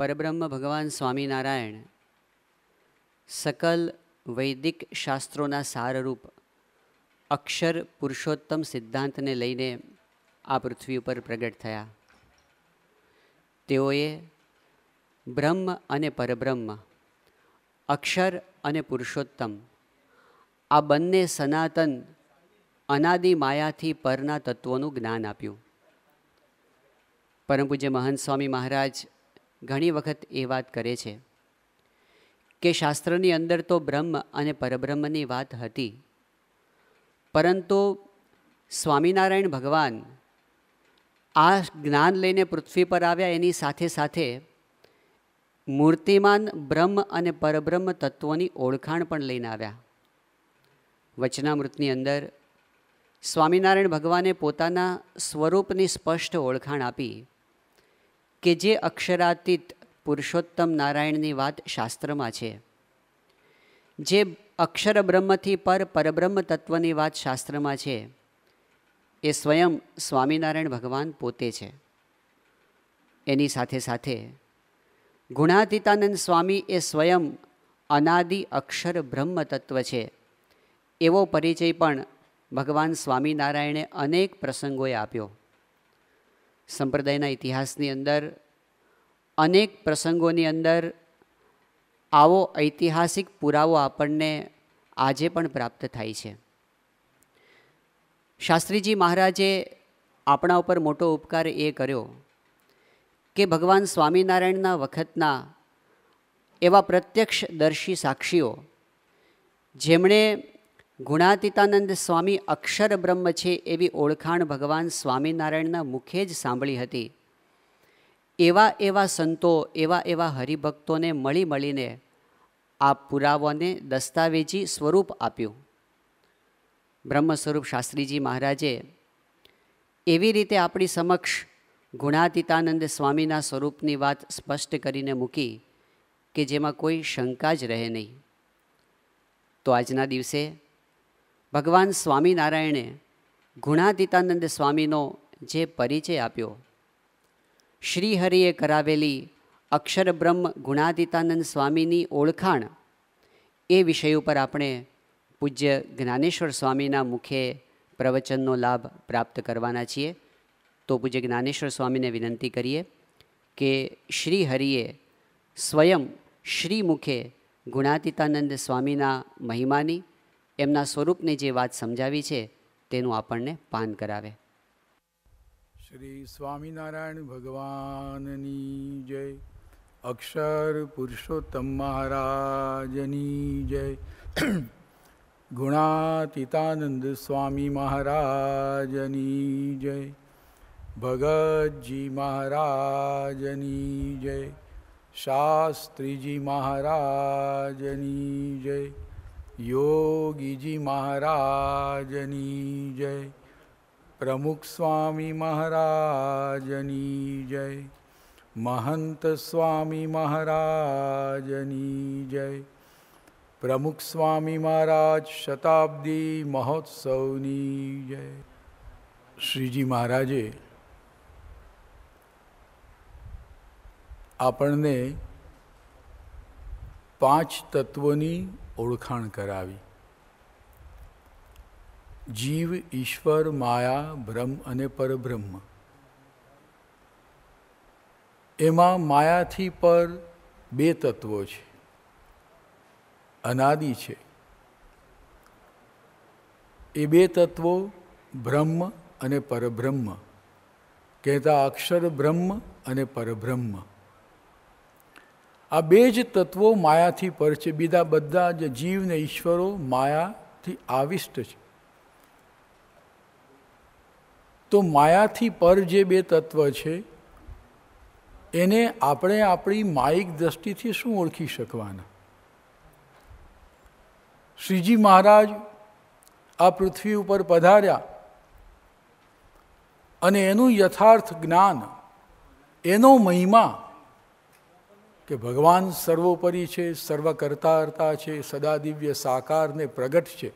પરબ્રહ્મ ભગવાન સ્વામિનારાયણ સકલ વૈદિક શાસ્ત્રોના સારરૂપ અક્ષર પુરુષોત્તમ સિદ્ધાંતને લઈને આ પૃથ્વી ઉપર પ્રગટ થયા તેઓએ બ્રહ્મ અને પરબ્રહ્મ અક્ષર અને પુરુષોત્તમ આ બંને સનાતન અનાદિ માયાથી પરના તત્વોનું જ્ઞાન આપ્યું પરમ પૂજ્ય મહંત સ્વામી મહારાજ ઘણી વખત એ વાત કરે છે કે શાસ્ત્રની અંદર તો બ્રહ્મ અને પરબ્રહ્મની વાત હતી પરંતુ સ્વામિનારાયણ ભગવાન આ જ્ઞાન લઈને પૃથ્વી પર આવ્યા એની સાથે સાથે મૂર્તિમાન બ્રહ્મ અને પરબ્રહ્મ તત્વોની ઓળખાણ પણ લઈને આવ્યા વચનામૃતની અંદર સ્વામિનારાયણ ભગવાને પોતાના સ્વરૂપની સ્પષ્ટ ઓળખાણ આપી કે જે અક્ષરાતીત પુરુષોત્તમ નારાયણની વાત શાસ્ત્રમાં છે જે અક્ષર બ્રહ્મથી પર પરબ્રહ્મ તત્વની વાત શાસ્ત્રમાં છે એ સ્વયં સ્વામિનારાયણ ભગવાન પોતે છે એની સાથે સાથે ગુણાતીતાનંદ સ્વામી એ સ્વયં અનાદિ અક્ષર બ્રહ્મ તત્વ છે એવો પરિચય પણ ભગવાન સ્વામિનારાયણે અનેક પ્રસંગોએ આપ્યો સંપ્રદાયના ઇતિહાસની અંદર અનેક પ્રસંગોની અંદર આવો ઐતિહાસિક પુરાવો આપણને આજે પણ પ્રાપ્ત થાય છે શાસ્ત્રીજી મહારાજે આપણા ઉપર મોટો ઉપકાર એ કર્યો કે ભગવાન સ્વામિનારાયણના વખતના એવા પ્રત્યક્ષદર્શી સાક્ષીઓ જેમણે ગુણાતીતાનંદ સ્વામી અક્ષર બ્રહ્મ છે એવી ઓળખાણ ભગવાન સ્વામિનારાયણના મુખે જ સાંભળી હતી એવા એવા સંતો એવા એવા હરિભક્તોને મળી મળીને આ પુરાવાને દસ્તાવેજી સ્વરૂપ આપ્યું બ્રહ્મ સ્વરૂપ શાસ્ત્રીજી મહારાજે એવી રીતે આપણી સમક્ષ ગુણાતીતાનંદ સ્વામીના સ્વરૂપની વાત સ્પષ્ટ કરીને મૂકી કે જેમાં કોઈ શંકા જ રહે નહીં તો આજના દિવસે ભગવાન સ્વામિનારાયણે ગુણાદિતાનંદ સ્વામીનો જે પરિચય આપ્યો શ્રીહરિએ કરાવેલી અક્ષરબ્રહ્મ ગુણાદિતાનંદ સ્વામીની ઓળખાણ એ વિષય ઉપર આપણે પૂજ્ય જ્ઞાનેશ્વર સ્વામીના મુખે પ્રવચનનો લાભ પ્રાપ્ત કરવાના છીએ તો પૂજ્ય જ્ઞાનેશ્વર સ્વામીને વિનંતી કરીએ કે શ્રી હરિએ સ્વયં શ્રી મુખે ગુણાતીતાનંદ સ્વામીના મહિમાની એમના સ્વરૂપને જે વાત સમજાવી છે તેનું આપણને પાન કરાવે શ્રી સ્વામિનારાયણ ભગવાનની જય અક્ષર પુરુષોત્તમ મહારાજની જય ગુણાતીતાનંદ સ્વામી મહારાજની જય ભગતજી મહારાજની જય શાસ્ત્રીજી મહારાજની જય યોગીજી મહારાજની જય પ્રમુખ સ્વામી મહારાજની જય મહંત સ્વામી મહારાજની જય પ્રમુખ સ્વામી મહારાજ શતાબ્દી મહોત્સવની જય શ્રીજી મહારાજે આપણને પાંચ તત્વોની ઓળખાણ કરાવી જીવ ઈશ્વર માયા બ્રહ્મ અને પરબ્રહ્મ એમાં માયાથી પર બે તત્વો છે અનાદિ છે એ બે તત્વો બ્રહ્મ અને પરબ્રહ્મ કહેતા અક્ષર બ્રહ્મ અને પરબ્રહ્મ આ બે જ તત્વો માયાથી પર છે બીજા બધા જ જીવને ઈશ્વરો માયાથી આવિષ્ટ છે તો માયાથી પર જે બે તત્વ છે એને આપણે આપણી માયિક દ્રષ્ટિથી શું ઓળખી શકવાના શ્રીજી મહારાજ આ પૃથ્વી ઉપર પધાર્યા અને એનું યથાર્થ જ્ઞાન એનો મહિમા કે ભગવાન સર્વોપરી છે સર્વ સર્વકર્તાર્તા છે સદાદિવ્ય દિવ્ય સાકારને પ્રગટ છે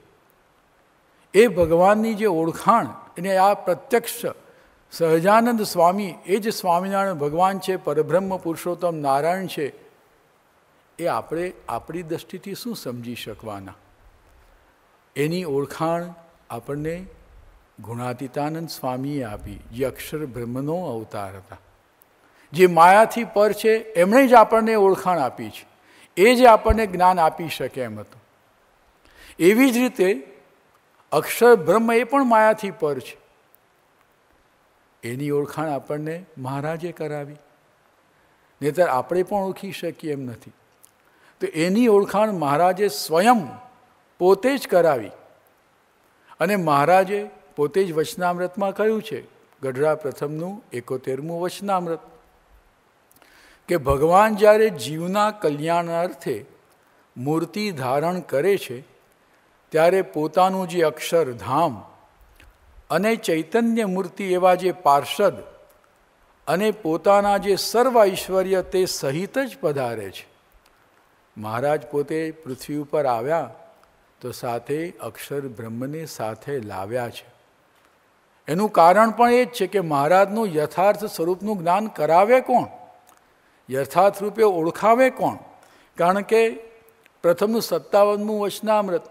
એ ભગવાનની જે ઓળખાણ એને આ પ્રત્યક્ષ સહજાનંદ સ્વામી એ જ સ્વામિનારાયણ ભગવાન છે પરબ્રહ્મ પુરુષોત્તમ નારાયણ છે એ આપણે આપણી દૃષ્ટિથી શું સમજી શકવાના એની ઓળખાણ આપણને ગુણાતીતાનંદ સ્વામીએ આપી જે અક્ષર બ્રહ્મનો અવતાર હતા જે માયાથી પર છે એમણે જ આપણને ઓળખાણ આપી છે એ જ આપણને જ્ઞાન આપી શકે એમ હતું એવી જ રીતે અક્ષર બ્રહ્મ એ પણ માયાથી પર છે એની ઓળખાણ આપણને મહારાજે કરાવી નહીતર આપણે પણ ઓળખી શકીએ એમ નથી તો એની ઓળખાણ મહારાજે સ્વયં પોતે જ કરાવી અને મહારાજે પોતે જ વચનામૃતમાં કહ્યું છે ગઢડા પ્રથમનું એકોતેરમું વચનામૃત કે ભગવાન જ્યારે જીવના કલ્યાણાર્થે મૂર્તિ ધારણ કરે છે ત્યારે પોતાનું જે અક્ષરધામ અને ચૈતન્ય મૂર્તિ એવા જે પાર્ષદ અને પોતાના જે સર્વ ઐશ્વર્ય તે સહિત જ પધારે છે મહારાજ પોતે પૃથ્વી ઉપર આવ્યા તો સાથે અક્ષર બ્રહ્મને સાથે લાવ્યા છે એનું કારણ પણ એ જ છે કે મહારાજનું યથાર્થ સ્વરૂપનું જ્ઞાન કરાવે કોણ યથાર્થ રૂપે ઓળખાવે કોણ કારણ કે પ્રથમનું સત્તાવનમું વચનામૃત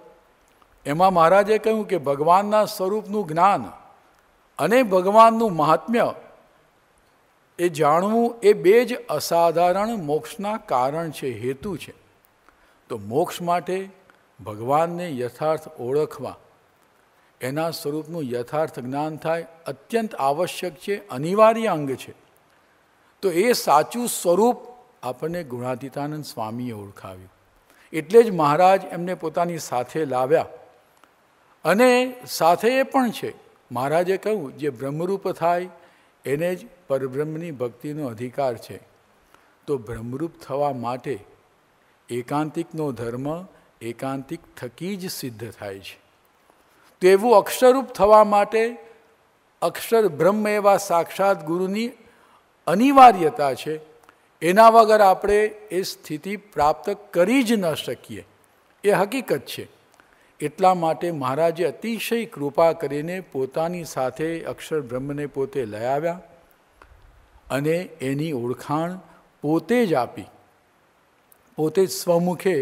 એમાં મહારાજે કહ્યું કે ભગવાનના સ્વરૂપનું જ્ઞાન અને ભગવાનનું મહાત્મ્ય એ જાણવું એ બે જ અસાધારણ મોક્ષના કારણ છે હેતુ છે તો મોક્ષ માટે ભગવાનને યથાર્થ ઓળખવા એના સ્વરૂપનું યથાર્થ જ્ઞાન થાય અત્યંત આવશ્યક છે અનિવાર્ય અંગ છે તો એ સાચું સ્વરૂપ આપણને ગુણાતીતાનંદ સ્વામીએ ઓળખાવ્યું એટલે જ મહારાજ એમને પોતાની સાથે લાવ્યા અને સાથે એ પણ છે મહારાજે કહ્યું જે બ્રહ્મરૂપ થાય એને જ પરબ્રહ્મની ભક્તિનો અધિકાર છે તો બ્રહ્મરૂપ થવા માટે એકાંતિકનો ધર્મ એકાંતિક થકી જ સિદ્ધ થાય છે તો એવું અક્ષરરૂપ થવા માટે અક્ષર બ્રહ્મ એવા સાક્ષાત ગુરુની અનિવાર્યતા છે એના વગર આપણે એ સ્થિતિ પ્રાપ્ત કરી જ ન શકીએ એ હકીકત છે એટલા માટે મહારાજે અતિશય કૃપા કરીને પોતાની સાથે અક્ષર બ્રહ્મને પોતે લઈ આવ્યા અને એની ઓળખાણ પોતે જ આપી પોતે જ સ્વમુખે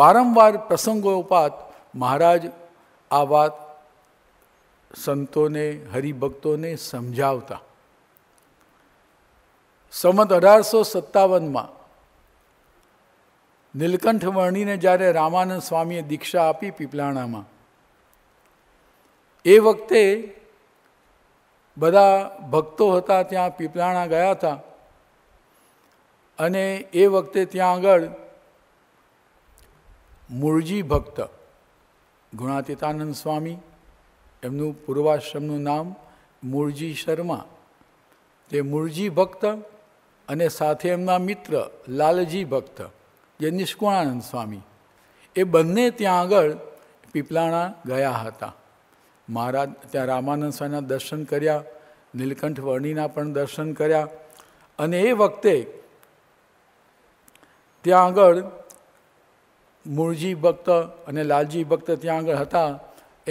વારંવાર પ્રસંગોપાત મહારાજ આ વાત સંતોને હરિભક્તોને સમજાવતા સંમત અઢારસો સત્તાવનમાં નીલકંઠ વર્ણીને જ્યારે રામાનંદ સ્વામીએ દીક્ષા આપી પીપલાણામાં એ વખતે બધા ભક્તો હતા ત્યાં પીપલાણા ગયા હતા અને એ વખતે ત્યાં આગળ મૂળજી ભક્ત ગુણાતીતાનંદ સ્વામી એમનું પૂર્વાશ્રમનું નામ મૂળજી શર્મા તે મૂળજી ભક્ત અને સાથે એમના મિત્ર લાલજી ભક્ત જે નિષ્કોણાનંદ સ્વામી એ બંને ત્યાં આગળ પીપલાણા ગયા હતા મહારાજ ત્યાં રામાનંદ સ્વામીના દર્શન કર્યા નીલકંઠ વર્ણીના પણ દર્શન કર્યા અને એ વખતે ત્યાં આગળ મૂળજી ભક્ત અને લાલજી ભક્ત ત્યાં આગળ હતા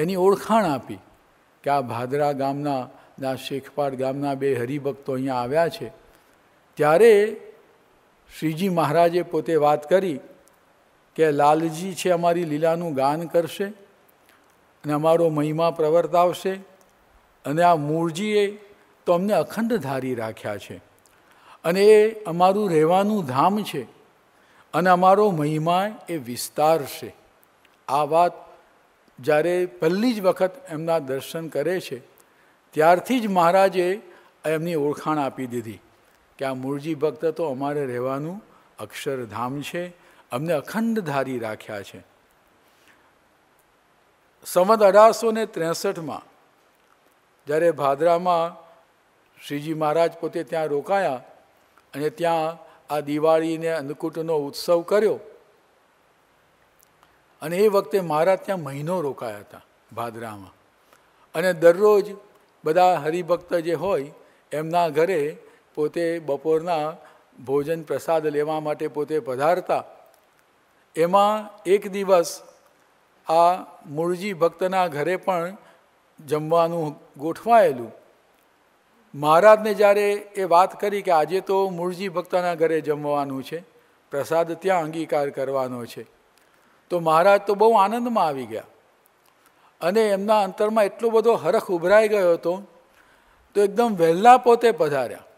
એની ઓળખાણ આપી કે આ ભાદરા ગામના ના શેખપાટ ગામના બે હરિભક્તો અહીંયા આવ્યા છે ત્યારે શ્રીજી મહારાજે પોતે વાત કરી કે લાલજી છે અમારી લીલાનું ગાન કરશે અને અમારો મહિમા પ્રવર્તાવશે અને આ મૂળજીએ તો અમને અખંડ ધારી રાખ્યા છે અને એ અમારું રહેવાનું ધામ છે અને અમારો મહિમા એ વિસ્તારશે આ વાત જ્યારે પહેલી જ વખત એમના દર્શન કરે છે ત્યારથી જ મહારાજે એમની ઓળખાણ આપી દીધી કે આ મૂળજી ભક્ત તો અમારે રહેવાનું અક્ષરધામ છે અમને અખંડધારી રાખ્યા છે સંવત અઢારસો ને ત્રેસઠમાં જ્યારે ભાદરામાં શ્રીજી મહારાજ પોતે ત્યાં રોકાયા અને ત્યાં આ દિવાળીને અન્નકૂટનો ઉત્સવ કર્યો અને એ વખતે મહારાજ ત્યાં મહિનો રોકાયા હતા ભાદરામાં અને દરરોજ બધા હરિભક્ત જે હોય એમના ઘરે પોતે બપોરના ભોજન પ્રસાદ લેવા માટે પોતે પધારતા એમાં એક દિવસ આ મૂળજી ભક્તના ઘરે પણ જમવાનું ગોઠવાયેલું મહારાજને જ્યારે એ વાત કરી કે આજે તો મૂળજી ભક્તના ઘરે જમવાનું છે પ્રસાદ ત્યાં અંગીકાર કરવાનો છે તો મહારાજ તો બહુ આનંદમાં આવી ગયા અને એમના અંતરમાં એટલો બધો હરખ ઉભરાઈ ગયો હતો તો એકદમ વહેલા પોતે પધાર્યા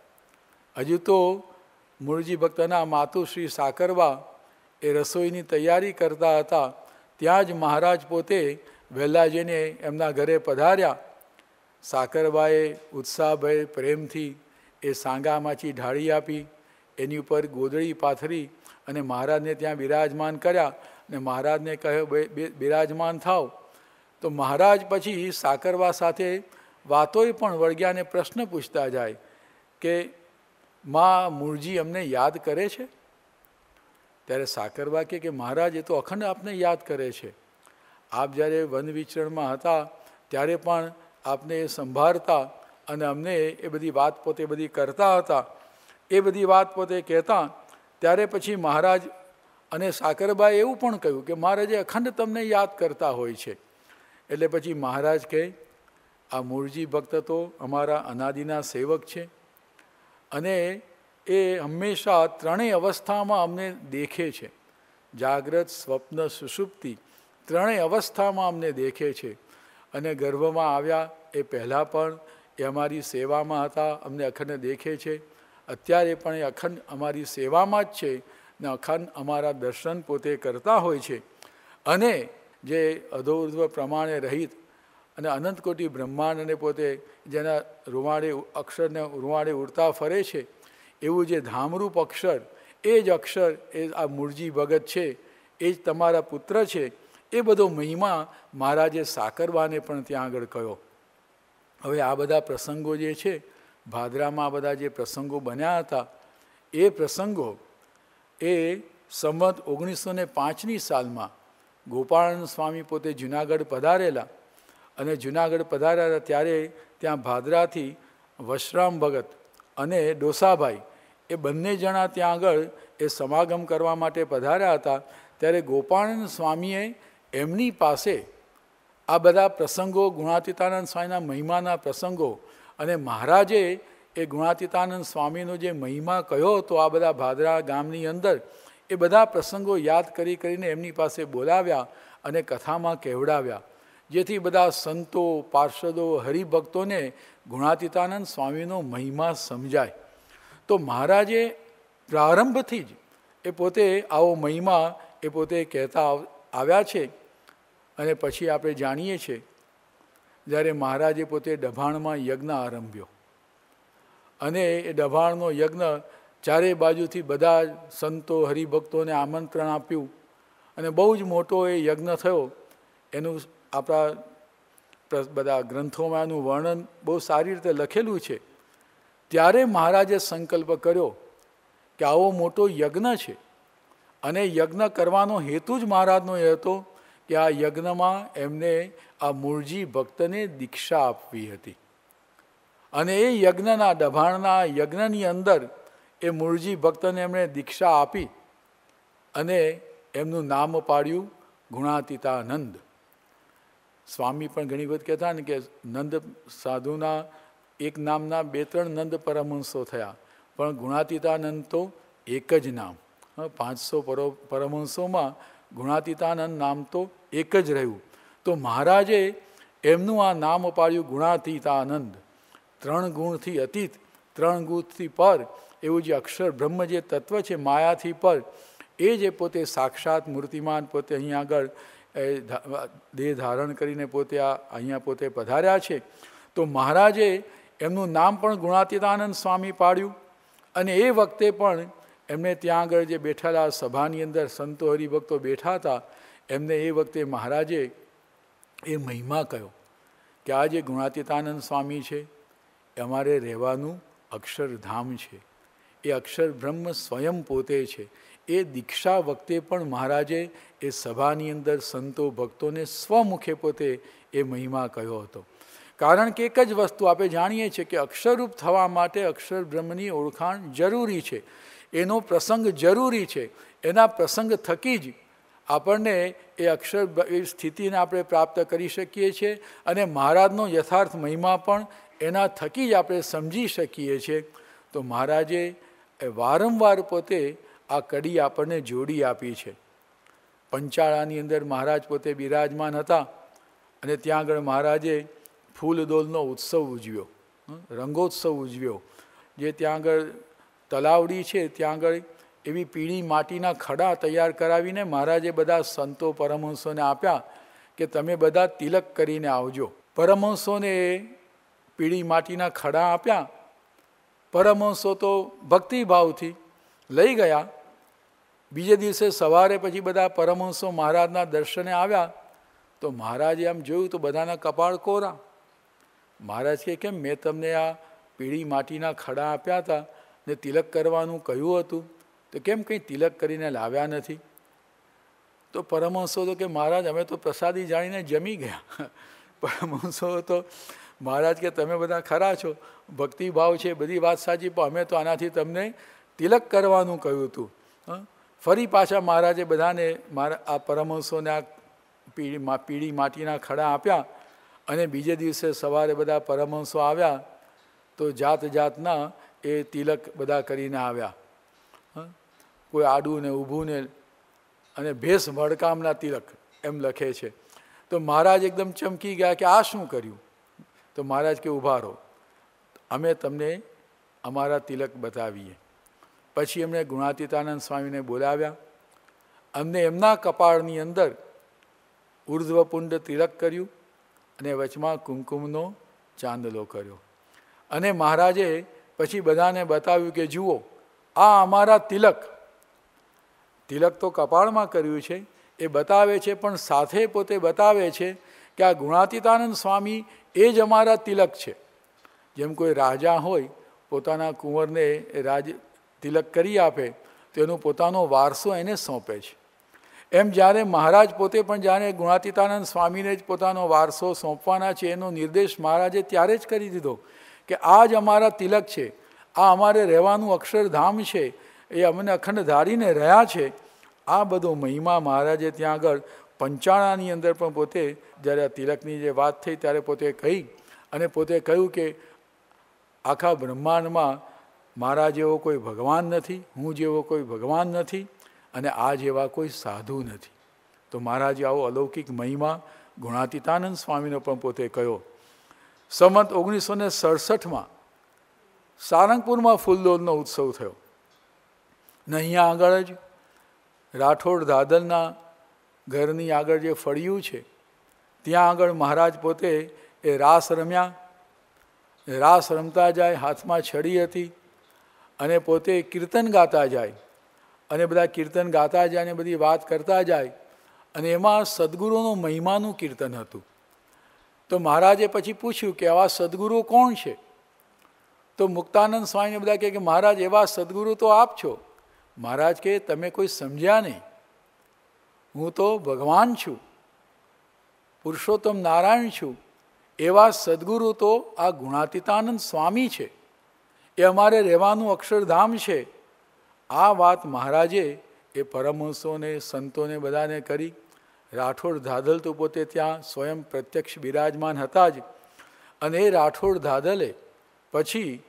હજુ તો મૂળજી ભક્તના માતુશ્રી સાકરવા એ રસોઈની તૈયારી કરતા હતા ત્યાં જ મહારાજ પોતે વહેલા જઈને એમના ઘરે પધાર્યા સાકરબાએ ઉત્સાહભય પ્રેમથી એ સાંગામાંથી ઢાળી આપી એની ઉપર ગોદળી પાથરી અને મહારાજને ત્યાં બિરાજમાન કર્યા અને મહારાજને કહ્યું બિરાજમાન થાવ તો મહારાજ પછી સાકરવા સાથે વાતોય પણ વળગ્યાને પ્રશ્ન પૂછતા જાય કે માં મૂળજી અમને યાદ કરે છે ત્યારે સાકરબા કે મહારાજ એ તો અખંડ આપને યાદ કરે છે આપ જ્યારે વન વિચરણમાં હતા ત્યારે પણ આપને એ સંભાળતા અને અમને એ બધી વાત પોતે બધી કરતા હતા એ બધી વાત પોતે કહેતા ત્યારે પછી મહારાજ અને સાકરબાએ એવું પણ કહ્યું કે મહારાજે અખંડ તમને યાદ કરતા હોય છે એટલે પછી મહારાજ કહે આ મૂળજી ભક્ત તો અમારા અનાદિના સેવક છે અને એ હંમેશા ત્રણેય અવસ્થામાં અમને દેખે છે જાગ્રત સ્વપ્ન સુષુપ્તિ ત્રણેય અવસ્થામાં અમને દેખે છે અને ગર્ભમાં આવ્યા એ પહેલાં પણ એ અમારી સેવામાં હતા અમને અખંડ દેખે છે અત્યારે પણ એ અખંડ અમારી સેવામાં જ છે ને અખંડ અમારા દર્શન પોતે કરતા હોય છે અને જે અધોર્ધ્વ પ્રમાણે રહિત અને અનંત કોટી બ્રહ્માંડને પોતે જેના રૂવાડે અક્ષરને રૂવાડે ઉડતા ફરે છે એવું જે ધામરૂપ અક્ષર એ જ અક્ષર એ આ મૂળજી ભગત છે એ જ તમારા પુત્ર છે એ બધો મહિમા મહારાજે સાકરવાને પણ ત્યાં આગળ કહ્યો હવે આ બધા પ્રસંગો જે છે ભાદરામાં બધા જે પ્રસંગો બન્યા હતા એ પ્રસંગો એ સંવત ઓગણીસો ને પાંચની સાલમાં ગોપાળાનંદ સ્વામી પોતે જુનાગઢ પધારેલા અને જુનાગઢ પધાર્યા હતા ત્યારે ત્યાં ભાદરાથી વશરામ ભગત અને ડોસાભાઈ એ બંને જણા ત્યાં આગળ એ સમાગમ કરવા માટે પધાર્યા હતા ત્યારે ગોપાળાનંદ સ્વામીએ એમની પાસે આ બધા પ્રસંગો ગુણાતીતાનંદ સ્વામીના મહિમાના પ્રસંગો અને મહારાજે એ ગુણાતીતાનંદ સ્વામીનો જે મહિમા કહ્યો હતો આ બધા ભાદરા ગામની અંદર એ બધા પ્રસંગો યાદ કરી કરીને એમની પાસે બોલાવ્યા અને કથામાં કહેવડાવ્યા જેથી બધા સંતો પાર્ષદો હરિભક્તોને ગુણાતીતાનંદ સ્વામીનો મહિમા સમજાય તો મહારાજે પ્રારંભથી જ એ પોતે આવો મહિમા એ પોતે કહેતા આવ્યા છે અને પછી આપણે જાણીએ છીએ જ્યારે મહારાજે પોતે ડભાણમાં યજ્ઞ આરંભ્યો અને એ દભાણનો યજ્ઞ ચારે બાજુથી બધા સંતો હરિભક્તોને આમંત્રણ આપ્યું અને બહુ જ મોટો એ યજ્ઞ થયો એનું આપણા બધા ગ્રંથોમાં એનું વર્ણન બહુ સારી રીતે લખેલું છે ત્યારે મહારાજે સંકલ્પ કર્યો કે આવો મોટો યજ્ઞ છે અને યજ્ઞ કરવાનો હેતુ જ મહારાજનો એ હતો કે આ યજ્ઞમાં એમને આ મૂળજી ભક્તને દીક્ષા આપવી હતી અને એ યજ્ઞના દભાણના યજ્ઞની અંદર એ મૂળજી ભક્તને એમણે દીક્ષા આપી અને એમનું નામ પાડ્યું ગુણાતીતાનંદ સ્વામી પણ ઘણી વખત કહેતા ને કે નંદ સાધુના એક નામના બે ત્રણ નંદ પરમહંસો થયા પણ ગુણાતીતાનંદ તો એક જ નામ પાંચસો પરો પરમહંસોમાં ગુણાતીતાનંદ નામ તો એક જ રહ્યું તો મહારાજે એમનું આ નામ અપાડ્યું ગુણાતીતાનંદ ત્રણ ગુણથી અતીત ત્રણ ગુણથી પર એવું જે અક્ષર બ્રહ્મ જે તત્વ છે માયાથી પર એ જે પોતે સાક્ષાત મૂર્તિમાન પોતે અહીં આગળ એ દેહ ધારણ કરીને પોતે આ અહીંયા પોતે પધાર્યા છે તો મહારાજે એમનું નામ પણ ગુણાતીતાનંદ સ્વામી પાડ્યું અને એ વખતે પણ એમને ત્યાં આગળ જે બેઠેલા સભાની અંદર સંતો હરિભક્તો બેઠા હતા એમને એ વખતે મહારાજે એ મહિમા કહ્યો કે આ જે ગુણાતીતાનંદ સ્વામી છે અમારે રહેવાનું અક્ષરધામ છે એ અક્ષર બ્રહ્મ સ્વયં પોતે છે એ દીક્ષા વખતે પણ મહારાજે એ સભાની અંદર સંતો ભક્તોને સ્વમુખે પોતે એ મહિમા કહ્યો હતો કારણ કે એક જ વસ્તુ આપણે જાણીએ છીએ કે અક્ષરરૂપ થવા માટે અક્ષર બ્રહ્મની ઓળખાણ જરૂરી છે એનો પ્રસંગ જરૂરી છે એના પ્રસંગ થકી જ આપણને એ અક્ષર એ સ્થિતિને આપણે પ્રાપ્ત કરી શકીએ છીએ અને મહારાજનો યથાર્થ મહિમા પણ એના થકી જ આપણે સમજી શકીએ છીએ તો મહારાજે વારંવાર પોતે આ કડી આપણને જોડી આપી છે પંચાળાની અંદર મહારાજ પોતે બિરાજમાન હતા અને ત્યાં આગળ મહારાજે ફૂલદોલનો ઉત્સવ ઉજવ્યો રંગોત્સવ ઉજવ્યો જે ત્યાં આગળ તલાવડી છે ત્યાં આગળ એવી પીળી માટીના ખડા તૈયાર કરાવીને મહારાજે બધા સંતો પરમહંસોને આપ્યા કે તમે બધા તિલક કરીને આવજો પરમહંસોને એ પીળી માટીના ખડા આપ્યા પરમહંસો તો ભક્તિભાવથી લઈ ગયા બીજે દિવસે સવારે પછી બધા પરમહંસો મહારાજના દર્શને આવ્યા તો મહારાજે આમ જોયું તો બધાના કપાળ કોરા મહારાજ કે કેમ મેં તમને આ પીળી માટીના ખડા આપ્યા હતા ને તિલક કરવાનું કહ્યું હતું તો કેમ કંઈ તિલક કરીને લાવ્યા નથી તો પરમહંસો તો કે મહારાજ અમે તો પ્રસાદી જાણીને જમી ગયા પરમહંસો તો મહારાજ કે તમે બધા ખરા છો ભક્તિભાવ છે બધી વાત સાચી પણ અમે તો આનાથી તમને તિલક કરવાનું કહ્યું હતું હં ફરી પાછા મહારાજે બધાને મારા આ પરમહંસોના આ પીળી માટીના ખડા આપ્યા અને બીજે દિવસે સવારે બધા પરમહંસો આવ્યા તો જાત જાતના એ તિલક બધા કરીને આવ્યા કોઈ આડું ને ઊભું ને અને ભેસ ભડકામના તિલક એમ લખે છે તો મહારાજ એકદમ ચમકી ગયા કે આ શું કર્યું તો મહારાજ કે ઊભા રહો અમે તમને અમારા તિલક બતાવીએ પછી એમણે ગુણાતીતાનંદ સ્વામીને બોલાવ્યા અમને એમના કપાળની અંદર ઉર્ધ્વપુંડ તિલક કર્યું અને વચમાં કુમકુમનો ચાંદલો કર્યો અને મહારાજે પછી બધાને બતાવ્યું કે જુઓ આ અમારા તિલક તિલક તો કપાળમાં કર્યું છે એ બતાવે છે પણ સાથે પોતે બતાવે છે કે આ ગુણાતીતાનંદ સ્વામી એ જ અમારા તિલક છે જેમ કોઈ રાજા હોય પોતાના કુંવરને રાજ તિલક કરી આપે તો એનો પોતાનો વારસો એને સોંપે છે એમ જ્યારે મહારાજ પોતે પણ જાણે ગુણાતીતાનંદ સ્વામીને જ પોતાનો વારસો સોંપવાના છે એનો નિર્દેશ મહારાજે ત્યારે જ કરી દીધો કે આ જ અમારા તિલક છે આ અમારે રહેવાનું અક્ષરધામ છે એ અમને અખંડ ધારીને રહ્યા છે આ બધો મહિમા મહારાજે ત્યાં આગળ પંચાણાની અંદર પણ પોતે જ્યારે આ તિલકની જે વાત થઈ ત્યારે પોતે કહી અને પોતે કહ્યું કે આખા બ્રહ્માંડમાં મારા જેવો કોઈ ભગવાન નથી હું જેવો કોઈ ભગવાન નથી અને આ જેવા કોઈ સાધુ નથી તો મહારાજે આવો અલૌકિક મહિમા ગુણાતીતાનંદ સ્વામીનો પણ પોતે કહ્યો સંમત ઓગણીસો ને સડસઠમાં સારંગપુરમાં ફૂલદોલનો ઉત્સવ થયો ને અહીંયા આગળ જ રાઠોડ દાદલના ઘરની આગળ જે ફળિયું છે ત્યાં આગળ મહારાજ પોતે એ રાસ રમ્યા રાસ રમતા જાય હાથમાં છડી હતી અને પોતે કીર્તન ગાતા જાય અને બધા કીર્તન ગાતા જાય અને બધી વાત કરતા જાય અને એમાં સદગુરુનો મહિમાનું કીર્તન હતું તો મહારાજે પછી પૂછ્યું કે આવા સદગુરુ કોણ છે તો મુક્તાનંદ સ્વામીને બધા કહે કે મહારાજ એવા સદગુરુ તો આપ છો મહારાજ કે તમે કોઈ સમજ્યા નહીં હું તો ભગવાન છું પુરુષોત્તમ નારાયણ છું એવા સદગુરુ તો આ ગુણાતીતાનંદ સ્વામી છે એ અમારે રહેવાનું અક્ષરધામ છે આ વાત મહારાજે એ પરમહંસોને સંતોને બધાને કરી રાઠોડ ધાધલ તો પોતે ત્યાં સ્વયં પ્રત્યક્ષ બિરાજમાન હતા જ અને એ રાઠોડ ધાધલે પછી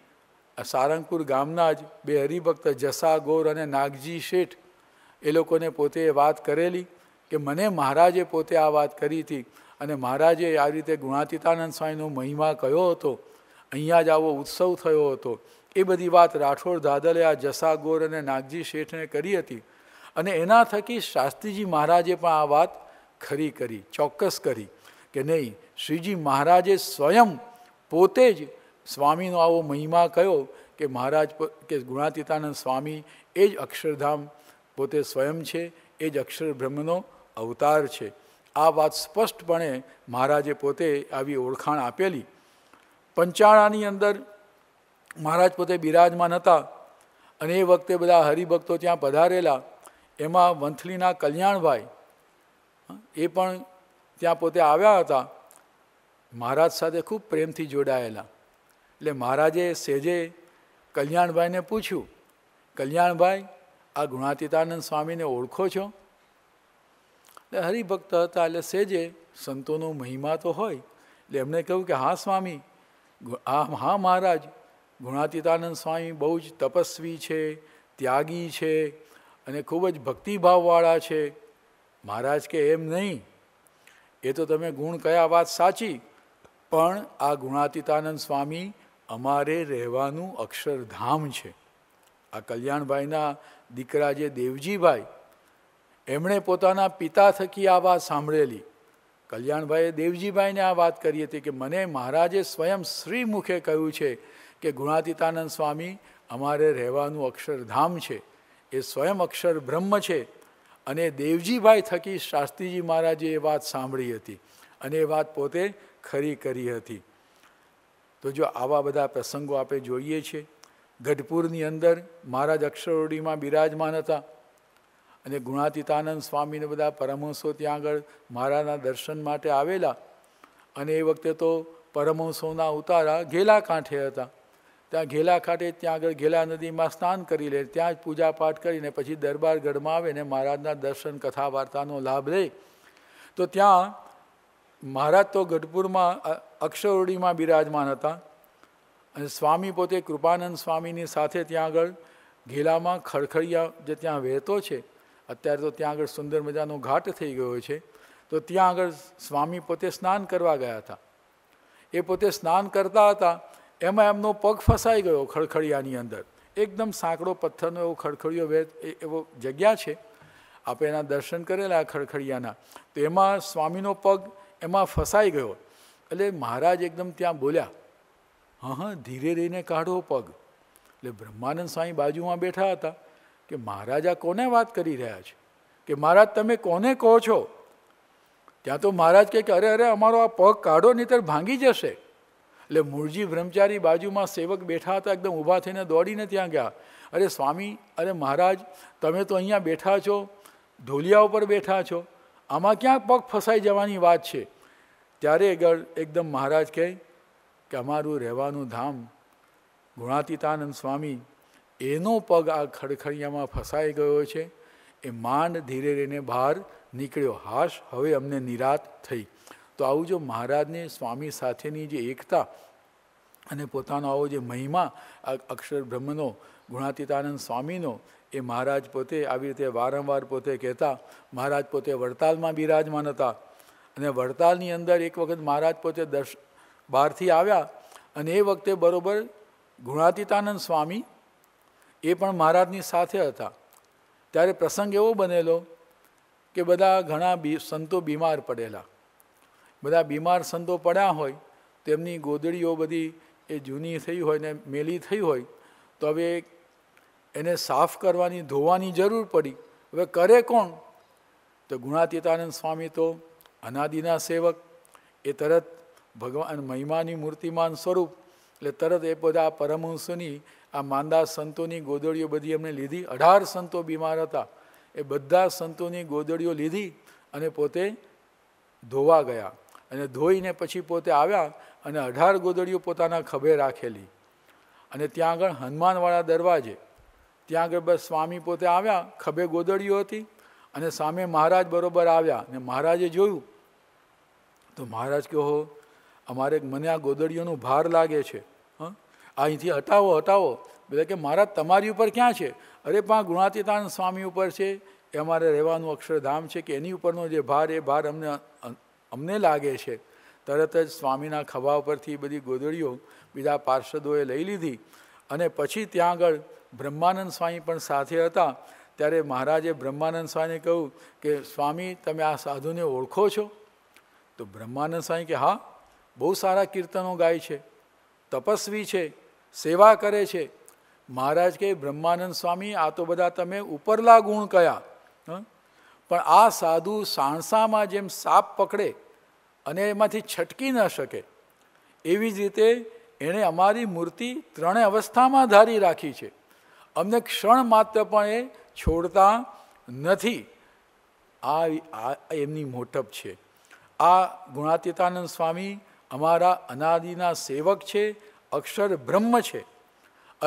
સારંગપુર ગામના જ બે હરિભક્ત જસા ગોર અને નાગજી શેઠ એ લોકોને પોતે વાત કરેલી કે મને મહારાજે પોતે આ વાત કરી હતી અને મહારાજે આ રીતે ગુણાતીતાનંદ સ્વામીનો મહિમા કયો હતો અહીંયા જ આવો ઉત્સવ થયો હતો એ બધી વાત રાઠોડ દાદલે આ જસાગોર અને નાગજી શેઠને કરી હતી અને એના થકી શાસ્ત્રીજી મહારાજે પણ આ વાત ખરી કરી ચોક્કસ કરી કે નહીં શ્રીજી મહારાજે સ્વયં પોતે જ સ્વામીનો આવો મહિમા કયો કે મહારાજ કે ગુણાતીતાનંદ સ્વામી એ જ અક્ષરધામ પોતે સ્વયં છે એ જ અક્ષર અવતાર છે આ વાત સ્પષ્ટપણે મહારાજે પોતે આવી ઓળખાણ આપેલી પંચાણાની અંદર મહારાજ પોતે બિરાજમાન હતા અને એ વખતે બધા હરિભક્તો ત્યાં પધારેલા એમાં વંથલીના કલ્યાણભાઈ એ પણ ત્યાં પોતે આવ્યા હતા મહારાજ સાથે ખૂબ પ્રેમથી જોડાયેલા એટલે મહારાજે સેજે કલ્યાણભાઈને પૂછ્યું કલ્યાણભાઈ આ ગુણાતીતાનંદ સ્વામીને ઓળખો છો એટલે હરિભક્ત હતા એટલે સેજે સંતોનો મહિમા તો હોય એટલે એમણે કહ્યું કે હા સ્વામી હા હા મહારાજ ગુણાતીતાનંદ સ્વામી બહુ જ તપસ્વી છે ત્યાગી છે અને ખૂબ જ ભક્તિભાવવાળા છે મહારાજ કે એમ નહીં એ તો તમે ગુણ કયા વાત સાચી પણ આ ગુણાતીતાનંદ સ્વામી અમારે રહેવાનું અક્ષરધામ છે આ કલ્યાણભાઈના દીકરા જે દેવજીભાઈ એમણે પોતાના પિતા થકી આ વાત સાંભળેલી કલ્યાણભાઈએ દેવજીભાઈને આ વાત કરી હતી કે મને મહારાજે સ્વયં શ્રીમુખે કહ્યું છે કે ગુણાતીતાનંદ સ્વામી અમારે રહેવાનું અક્ષરધામ છે એ સ્વયં અક્ષર બ્રહ્મ છે અને દેવજીભાઈ થકી શાસ્ત્રીજી મહારાજે એ વાત સાંભળી હતી અને એ વાત પોતે ખરી કરી હતી તો જો આવા બધા પ્રસંગો આપણે જોઈએ છીએ ગઢપુરની અંદર મહારાજ અક્ષરોડીમાં બિરાજમાન હતા અને ગુણાતીતાનંદ સ્વામીને બધા પરમહંસો ત્યાં આગળ મહારાજના દર્શન માટે આવેલા અને એ વખતે તો પરમહંસોના ઉતારા ઘેલા કાંઠે હતા ત્યાં ઘેલા ખાતે ત્યાં આગળ ઘેલા નદીમાં સ્નાન કરી લે ત્યાં જ પૂજાપાઠ કરીને પછી દરબારગઢમાં આવે ને મહારાજના દર્શન કથા વાર્તાનો લાભ લે તો ત્યાં મહારાજ તો ગઢપુરમાં અક્ષરોડીમાં બિરાજમાન હતા અને સ્વામી પોતે કૃપાનંદ સ્વામીની સાથે ત્યાં આગળ ઘેલામાં ખડખડિયા જે ત્યાં વહેતો છે અત્યારે તો ત્યાં આગળ સુંદર મજાનો ઘાટ થઈ ગયો છે તો ત્યાં આગળ સ્વામી પોતે સ્નાન કરવા ગયા હતા એ પોતે સ્નાન કરતા હતા એમાં એમનો પગ ફસાઈ ગયો ખડખડિયાની અંદર એકદમ સાંકડો પથ્થરનો એવો ખડખડિયો વે એવો જગ્યા છે આપણે એના દર્શન કરેલા ખડખડિયાના તો એમાં સ્વામીનો પગ એમાં ફસાઈ ગયો એટલે મહારાજ એકદમ ત્યાં બોલ્યા હા હા ધીરે રહીને કાઢો પગ એટલે બ્રહ્માનંદ સ્વામી બાજુમાં બેઠા હતા કે મહારાજા કોને વાત કરી રહ્યા છે કે મહારાજ તમે કોને કહો છો ત્યાં તો મહારાજ કહે કે અરે અરે અમારો આ પગ કાઢો નહીં ભાંગી જશે એટલે મૂળજી બ્રહ્મચારી બાજુમાં સેવક બેઠા હતા એકદમ ઊભા થઈને દોડીને ત્યાં ગયા અરે સ્વામી અરે મહારાજ તમે તો અહીંયા બેઠા છો ઢોલિયા ઉપર બેઠા છો આમાં ક્યાં પગ ફસાઈ જવાની વાત છે ત્યારે આગળ એકદમ મહારાજ કહે કે અમારું રહેવાનું ધામ ગુણાતીતાનંદ સ્વામી એનો પગ આ ખડખડિયામાં ફસાઈ ગયો છે એ માંડ ધીરે ધીરેને બહાર નીકળ્યો હાશ હવે અમને નિરાત થઈ તો આવું જો મહારાજને સ્વામી સાથેની જે એકતા અને પોતાનો આવો જે મહિમા અક્ષર બ્રહ્મનો ગુણાતીતાનંદ સ્વામીનો એ મહારાજ પોતે આવી રીતે વારંવાર પોતે કહેતા મહારાજ પોતે વડતાલમાં બિરાજમાન હતા અને વડતાલની અંદર એક વખત મહારાજ પોતે દર્શ બહારથી આવ્યા અને એ વખતે બરાબર ગુણાતીતાનંદ સ્વામી એ પણ મહારાજની સાથે હતા ત્યારે પ્રસંગ એવો બનેલો કે બધા ઘણા બી સંતો બીમાર પડેલા બધા બીમાર સંતો પડ્યા હોય તેમની ગોદડીઓ બધી એ જૂની થઈ હોય ને મેલી થઈ હોય તો હવે એને સાફ કરવાની ધોવાની જરૂર પડી હવે કરે કોણ તો ગુણાતીતાનંદ સ્વામી તો અનાદિના સેવક એ તરત ભગવાન મહિમાની મૂર્તિમાન સ્વરૂપ એટલે તરત એ બધા પરમહંસોની આ માંદા સંતોની ગોદડીઓ બધી એમને લીધી અઢાર સંતો બીમાર હતા એ બધા સંતોની ગોદડીઓ લીધી અને પોતે ધોવા ગયા અને ધોઈને પછી પોતે આવ્યા અને અઢાર ગોદડીઓ પોતાના ખભે રાખેલી અને ત્યાં આગળ હનુમાનવાળા દરવાજે ત્યાં આગળ બસ સ્વામી પોતે આવ્યા ખભે ગોદડીઓ હતી અને સામે મહારાજ બરોબર આવ્યા અને મહારાજે જોયું તો મહારાજ કહો અમારે મને આ ગોદડીઓનો ભાર લાગે છે હા અહીંથી હટાવો હટાવો એટલે કે મહારાજ તમારી ઉપર ક્યાં છે અરે પણ ગુણાતીતાન સ્વામી ઉપર છે એ અમારે રહેવાનું અક્ષરધામ છે કે એની ઉપરનો જે ભાર એ ભાર અમને અમને લાગે છે તરત જ સ્વામીના ખભા પરથી બધી ગોદડીઓ બીજા પાર્ષદોએ લઈ લીધી અને પછી ત્યાં આગળ બ્રહ્માનંદ સ્વામી પણ સાથે હતા ત્યારે મહારાજે બ્રહ્માનંદ સ્વામીને કહ્યું કે સ્વામી તમે આ સાધુને ઓળખો છો તો બ્રહ્માનંદ સ્વામી કે હા બહુ સારા કીર્તનો ગાય છે તપસ્વી છે સેવા કરે છે મહારાજ કે બ્રહ્માનંદ સ્વામી આ તો બધા તમે ઉપરલા ગુણ કયા પણ આ સાધુ સાણસામાં જેમ સાપ પકડે અને એમાંથી છટકી ન શકે એવી જ રીતે એણે અમારી મૂર્તિ ત્રણેય અવસ્થામાં ધારી રાખી છે અમને ક્ષણ માત્ર પણ એ છોડતા નથી આ એમની મોટપ છે આ ગુણાતીતાનંદ સ્વામી અમારા અનાદિના સેવક છે અક્ષર બ્રહ્મ છે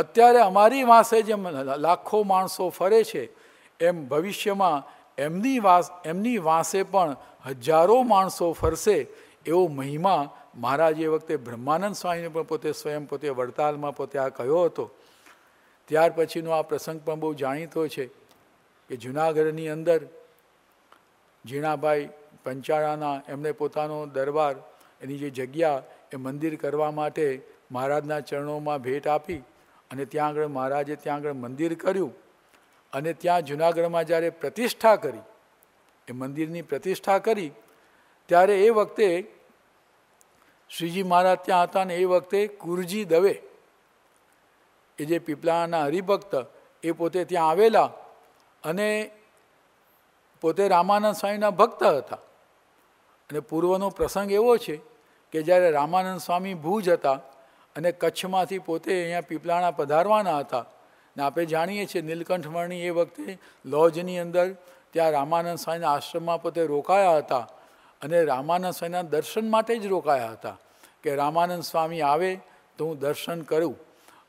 અત્યારે અમારી પાસે જેમ લાખો માણસો ફરે છે એમ ભવિષ્યમાં એમની વાસ એમની વાંસે પણ હજારો માણસો ફરશે એવો મહિમા મહારાજ એ વખતે બ્રહ્માનંદ સ્વામીને પણ પોતે સ્વયં પોતે વડતાલમાં પોતે આ કહ્યો હતો ત્યાર પછીનો આ પ્રસંગ પણ બહુ જાણીતો છે કે જુનાગઢની અંદર ઝીણાભાઈ પંચાળાના એમણે પોતાનો દરબાર એની જે જગ્યા એ મંદિર કરવા માટે મહારાજના ચરણોમાં ભેટ આપી અને ત્યાં આગળ મહારાજે ત્યાં આગળ મંદિર કર્યું અને ત્યાં જુનાગઢમાં જ્યારે પ્રતિષ્ઠા કરી એ મંદિરની પ્રતિષ્ઠા કરી ત્યારે એ વખતે શ્રીજી મહારાજ ત્યાં હતા ને એ વખતે કુરજી દવે એ જે પીપળાના હરિભક્ત એ પોતે ત્યાં આવેલા અને પોતે રામાનંદ સ્વામીના ભક્ત હતા અને પૂર્વનો પ્રસંગ એવો છે કે જ્યારે રામાનંદ સ્વામી ભુજ હતા અને કચ્છમાંથી પોતે અહીંયા પીપળાણા પધારવાના હતા ને આપણે જાણીએ છીએ નીલકંઠવર્ણી એ વખતે લોજની અંદર ત્યાં રામાનંદ સ્વામીના આશ્રમમાં પોતે રોકાયા હતા અને રામાનંદ સ્વામીના દર્શન માટે જ રોકાયા હતા કે રામાનંદ સ્વામી આવે તો હું દર્શન કરું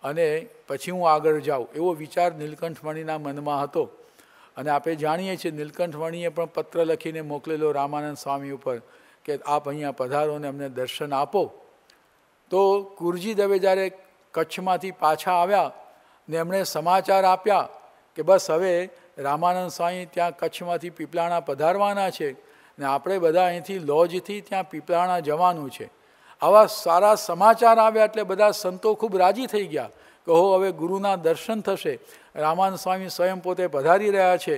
અને પછી હું આગળ જાઉં એવો વિચાર નીલકંઠમણીના મનમાં હતો અને આપણે જાણીએ છીએ નીલકંઠમણીએ પણ પત્ર લખીને મોકલેલો રામાનંદ સ્વામી ઉપર કે આપ અહીંયા પધારો ને અમને દર્શન આપો તો કુરજી દવે જ્યારે કચ્છમાંથી પાછા આવ્યા ને એમણે સમાચાર આપ્યા કે બસ હવે રામાનંદ સ્વામી ત્યાં કચ્છમાંથી પીપલાણા પધારવાના છે ને આપણે બધા અહીંથી લોજથી ત્યાં પીપલાણા જવાનું છે આવા સારા સમાચાર આવ્યા એટલે બધા સંતો ખૂબ રાજી થઈ ગયા કહો હવે ગુરુના દર્શન થશે રામાનંદ સ્વામી સ્વયં પોતે પધારી રહ્યા છે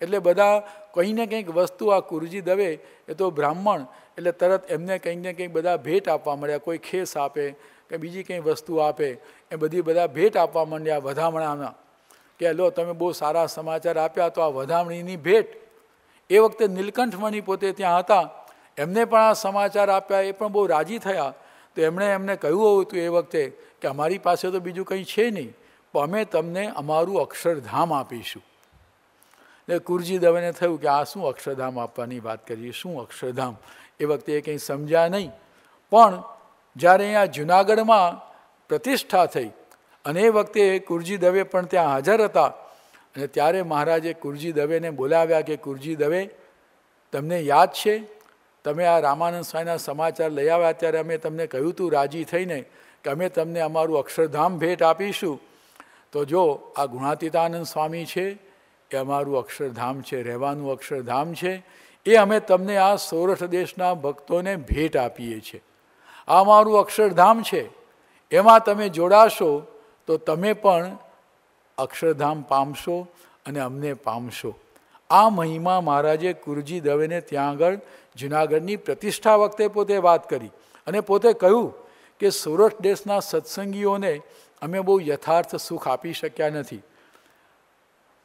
એટલે બધા કંઈને કંઈક વસ્તુ આ કુરજી દવે એ તો બ્રાહ્મણ એટલે તરત એમને કંઈક ને કંઈક બધા ભેટ આપવા મળ્યા કોઈ ખેસ આપે કે બીજી કંઈ વસ્તુ આપે એ બધી બધા ભેટ આપવા માંડ્યા વધામણાના કે લો તમે બહુ સારા સમાચાર આપ્યા તો આ વધામણીની ભેટ એ વખતે નીલકંઠમણી પોતે ત્યાં હતા એમને પણ આ સમાચાર આપ્યા એ પણ બહુ રાજી થયા તો એમણે એમને કહ્યું હતું એ વખતે કે અમારી પાસે તો બીજું કંઈ છે નહીં પણ અમે તમને અમારું અક્ષરધામ આપીશું એટલે કુરજી દવેને થયું કે આ શું અક્ષરધામ આપવાની વાત કરીએ શું અક્ષરધામ એ વખતે એ કંઈ સમજ્યા નહીં પણ જ્યારે અહીંયા જૂનાગઢમાં પ્રતિષ્ઠા થઈ અને એ વખતે કુરજી દવે પણ ત્યાં હાજર હતા અને ત્યારે મહારાજે કુરજી દવેને બોલાવ્યા કે કુરજી દવે તમને યાદ છે તમે આ રામાનંદ સ્વામીના સમાચાર લઈ આવ્યા ત્યારે અમે તમને કહ્યું હતું રાજી થઈને કે અમે તમને અમારું અક્ષરધામ ભેટ આપીશું તો જો આ ગુણાતીતાનંદ સ્વામી છે એ અમારું અક્ષરધામ છે રહેવાનું અક્ષરધામ છે એ અમે તમને આ સૌરાષ્ટ્ર દેશના ભક્તોને ભેટ આપીએ છીએ આ મારું અક્ષરધામ છે એમાં તમે જોડાશો તો તમે પણ અક્ષરધામ પામશો અને અમને પામશો આ મહિમા મહારાજે કુરજી દવેને ત્યાં આગળ જુનાગઢની પ્રતિષ્ઠા વખતે પોતે વાત કરી અને પોતે કહ્યું કે સૌરાષ્ટ્ર દેશના સત્સંગીઓને અમે બહુ યથાર્થ સુખ આપી શક્યા નથી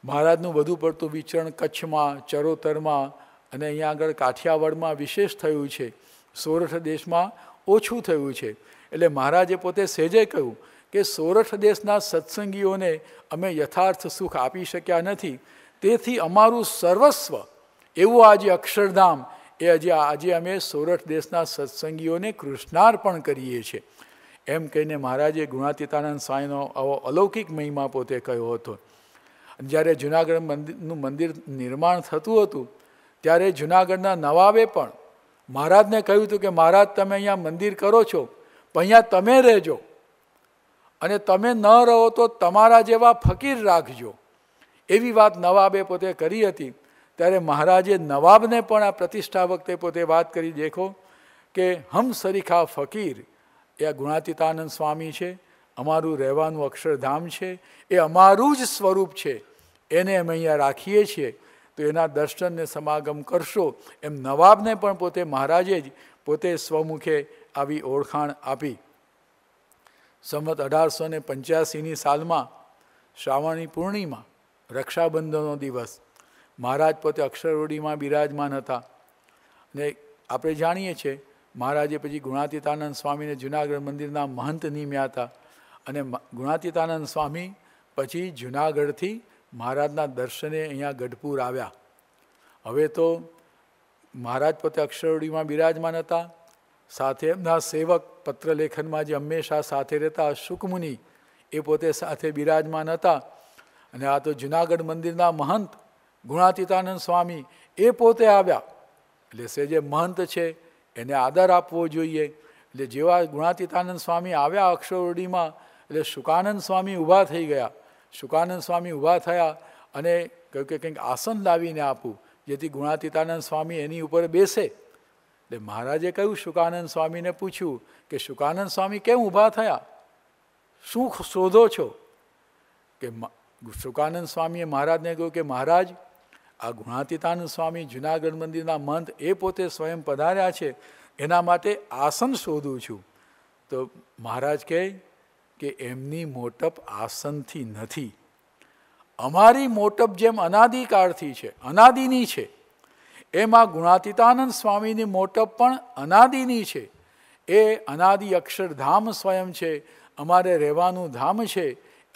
મહારાજનું વધુ પડતું વિચરણ કચ્છમાં ચરોતરમાં અને અહીંયા આગળ કાઠિયાવાડમાં વિશેષ થયું છે સૌરાષ્ટ્ર દેશમાં ઓછું થયું છે એટલે મહારાજે પોતે સેજે કહ્યું કે સોરઠ દેશના સત્સંગીઓને અમે યથાર્થ સુખ આપી શક્યા નથી તેથી અમારું સર્વસ્વ એવું આજે અક્ષરધામ એ આજે આજે અમે સોરઠ દેશના સત્સંગીઓને કૃષ્ણાર્પણ કરીએ છીએ એમ કહીને મહારાજે ગુણાતીતાનંદ સ્વામીનો આવો અલૌકિક મહિમા પોતે કહ્યો હતો જ્યારે જુનાગઢ મંદિરનું મંદિર નિર્માણ થતું હતું ત્યારે જુનાગઢના નવાબે પણ મહારાજને કહ્યું હતું કે મહારાજ તમે અહીંયા મંદિર કરો છો પણ અહીંયા તમે રહેજો અને તમે ન રહો તો તમારા જેવા ફકીર રાખજો એવી વાત નવાબે પોતે કરી હતી ત્યારે મહારાજે નવાબને પણ આ પ્રતિષ્ઠા વખતે પોતે વાત કરી દેખો કે હમ સરીખા ફકીર એ આ ગુણાતીતાનંદ સ્વામી છે અમારું રહેવાનું અક્ષરધામ છે એ અમારું જ સ્વરૂપ છે એને અમે અહીંયા રાખીએ છીએ તો એના દર્શનને સમાગમ કરશો એમ નવાબને પણ પોતે મહારાજે જ પોતે સ્વમુખે આવી ઓળખાણ આપી સંમત અઢારસો ને પંચ્યાસીની સાલમાં શ્રાવણની પૂર્ણિમા રક્ષાબંધનનો દિવસ મહારાજ પોતે અક્ષરવડીમાં બિરાજમાન હતા ને આપણે જાણીએ છીએ મહારાજે પછી ગુણાતીતાનંદ સ્વામીને જુનાગઢ મંદિરના મહંત નિમ્યા હતા અને ગુણાતીતાનંદ સ્વામી પછી જુનાગઢથી મહારાજના દર્શને અહીંયા ગઢપુર આવ્યા હવે તો મહારાજ પોતે અક્ષરડીમાં બિરાજમાન હતા સાથે એમના સેવક પત્રલેખનમાં જે હંમેશા સાથે રહેતા સુખમુનિ એ પોતે સાથે બિરાજમાન હતા અને આ તો જૂનાગઢ મંદિરના મહંત ગુણાતીતાનંદ સ્વામી એ પોતે આવ્યા એટલે સે જે મહંત છે એને આદર આપવો જોઈએ એટલે જેવા ગુણાતીતાનંદ સ્વામી આવ્યા અક્ષરડીમાં એટલે શુકાનંદ સ્વામી ઊભા થઈ ગયા શુકાનંદ સ્વામી ઊભા થયા અને કહ્યું કે કંઈક આસન લાવીને આપું જેથી ગુણાતીતાનંદ સ્વામી એની ઉપર બેસે એટલે મહારાજે કહ્યું શુકાનંદ સ્વામીને પૂછ્યું કે શુકાનંદ સ્વામી કેમ ઊભા થયા શું શોધો છો કે શુકાનંદ સ્વામીએ મહારાજને કહ્યું કે મહારાજ આ ગુણાતીતાનંદ સ્વામી જૂનાગઢ મંદિરના મંત એ પોતે સ્વયં પધાર્યા છે એના માટે આસન શોધું છું તો મહારાજ કહે કે એમની મોટપ આસનથી નથી અમારી મોટપ જેમ અનાદિકાળથી છે અનાદિની છે એમાં ગુણાતીતાનંદ સ્વામીની મોટપ પણ અનાદિની છે એ અનાદિ અક્ષરધામ સ્વયં છે અમારે રહેવાનું ધામ છે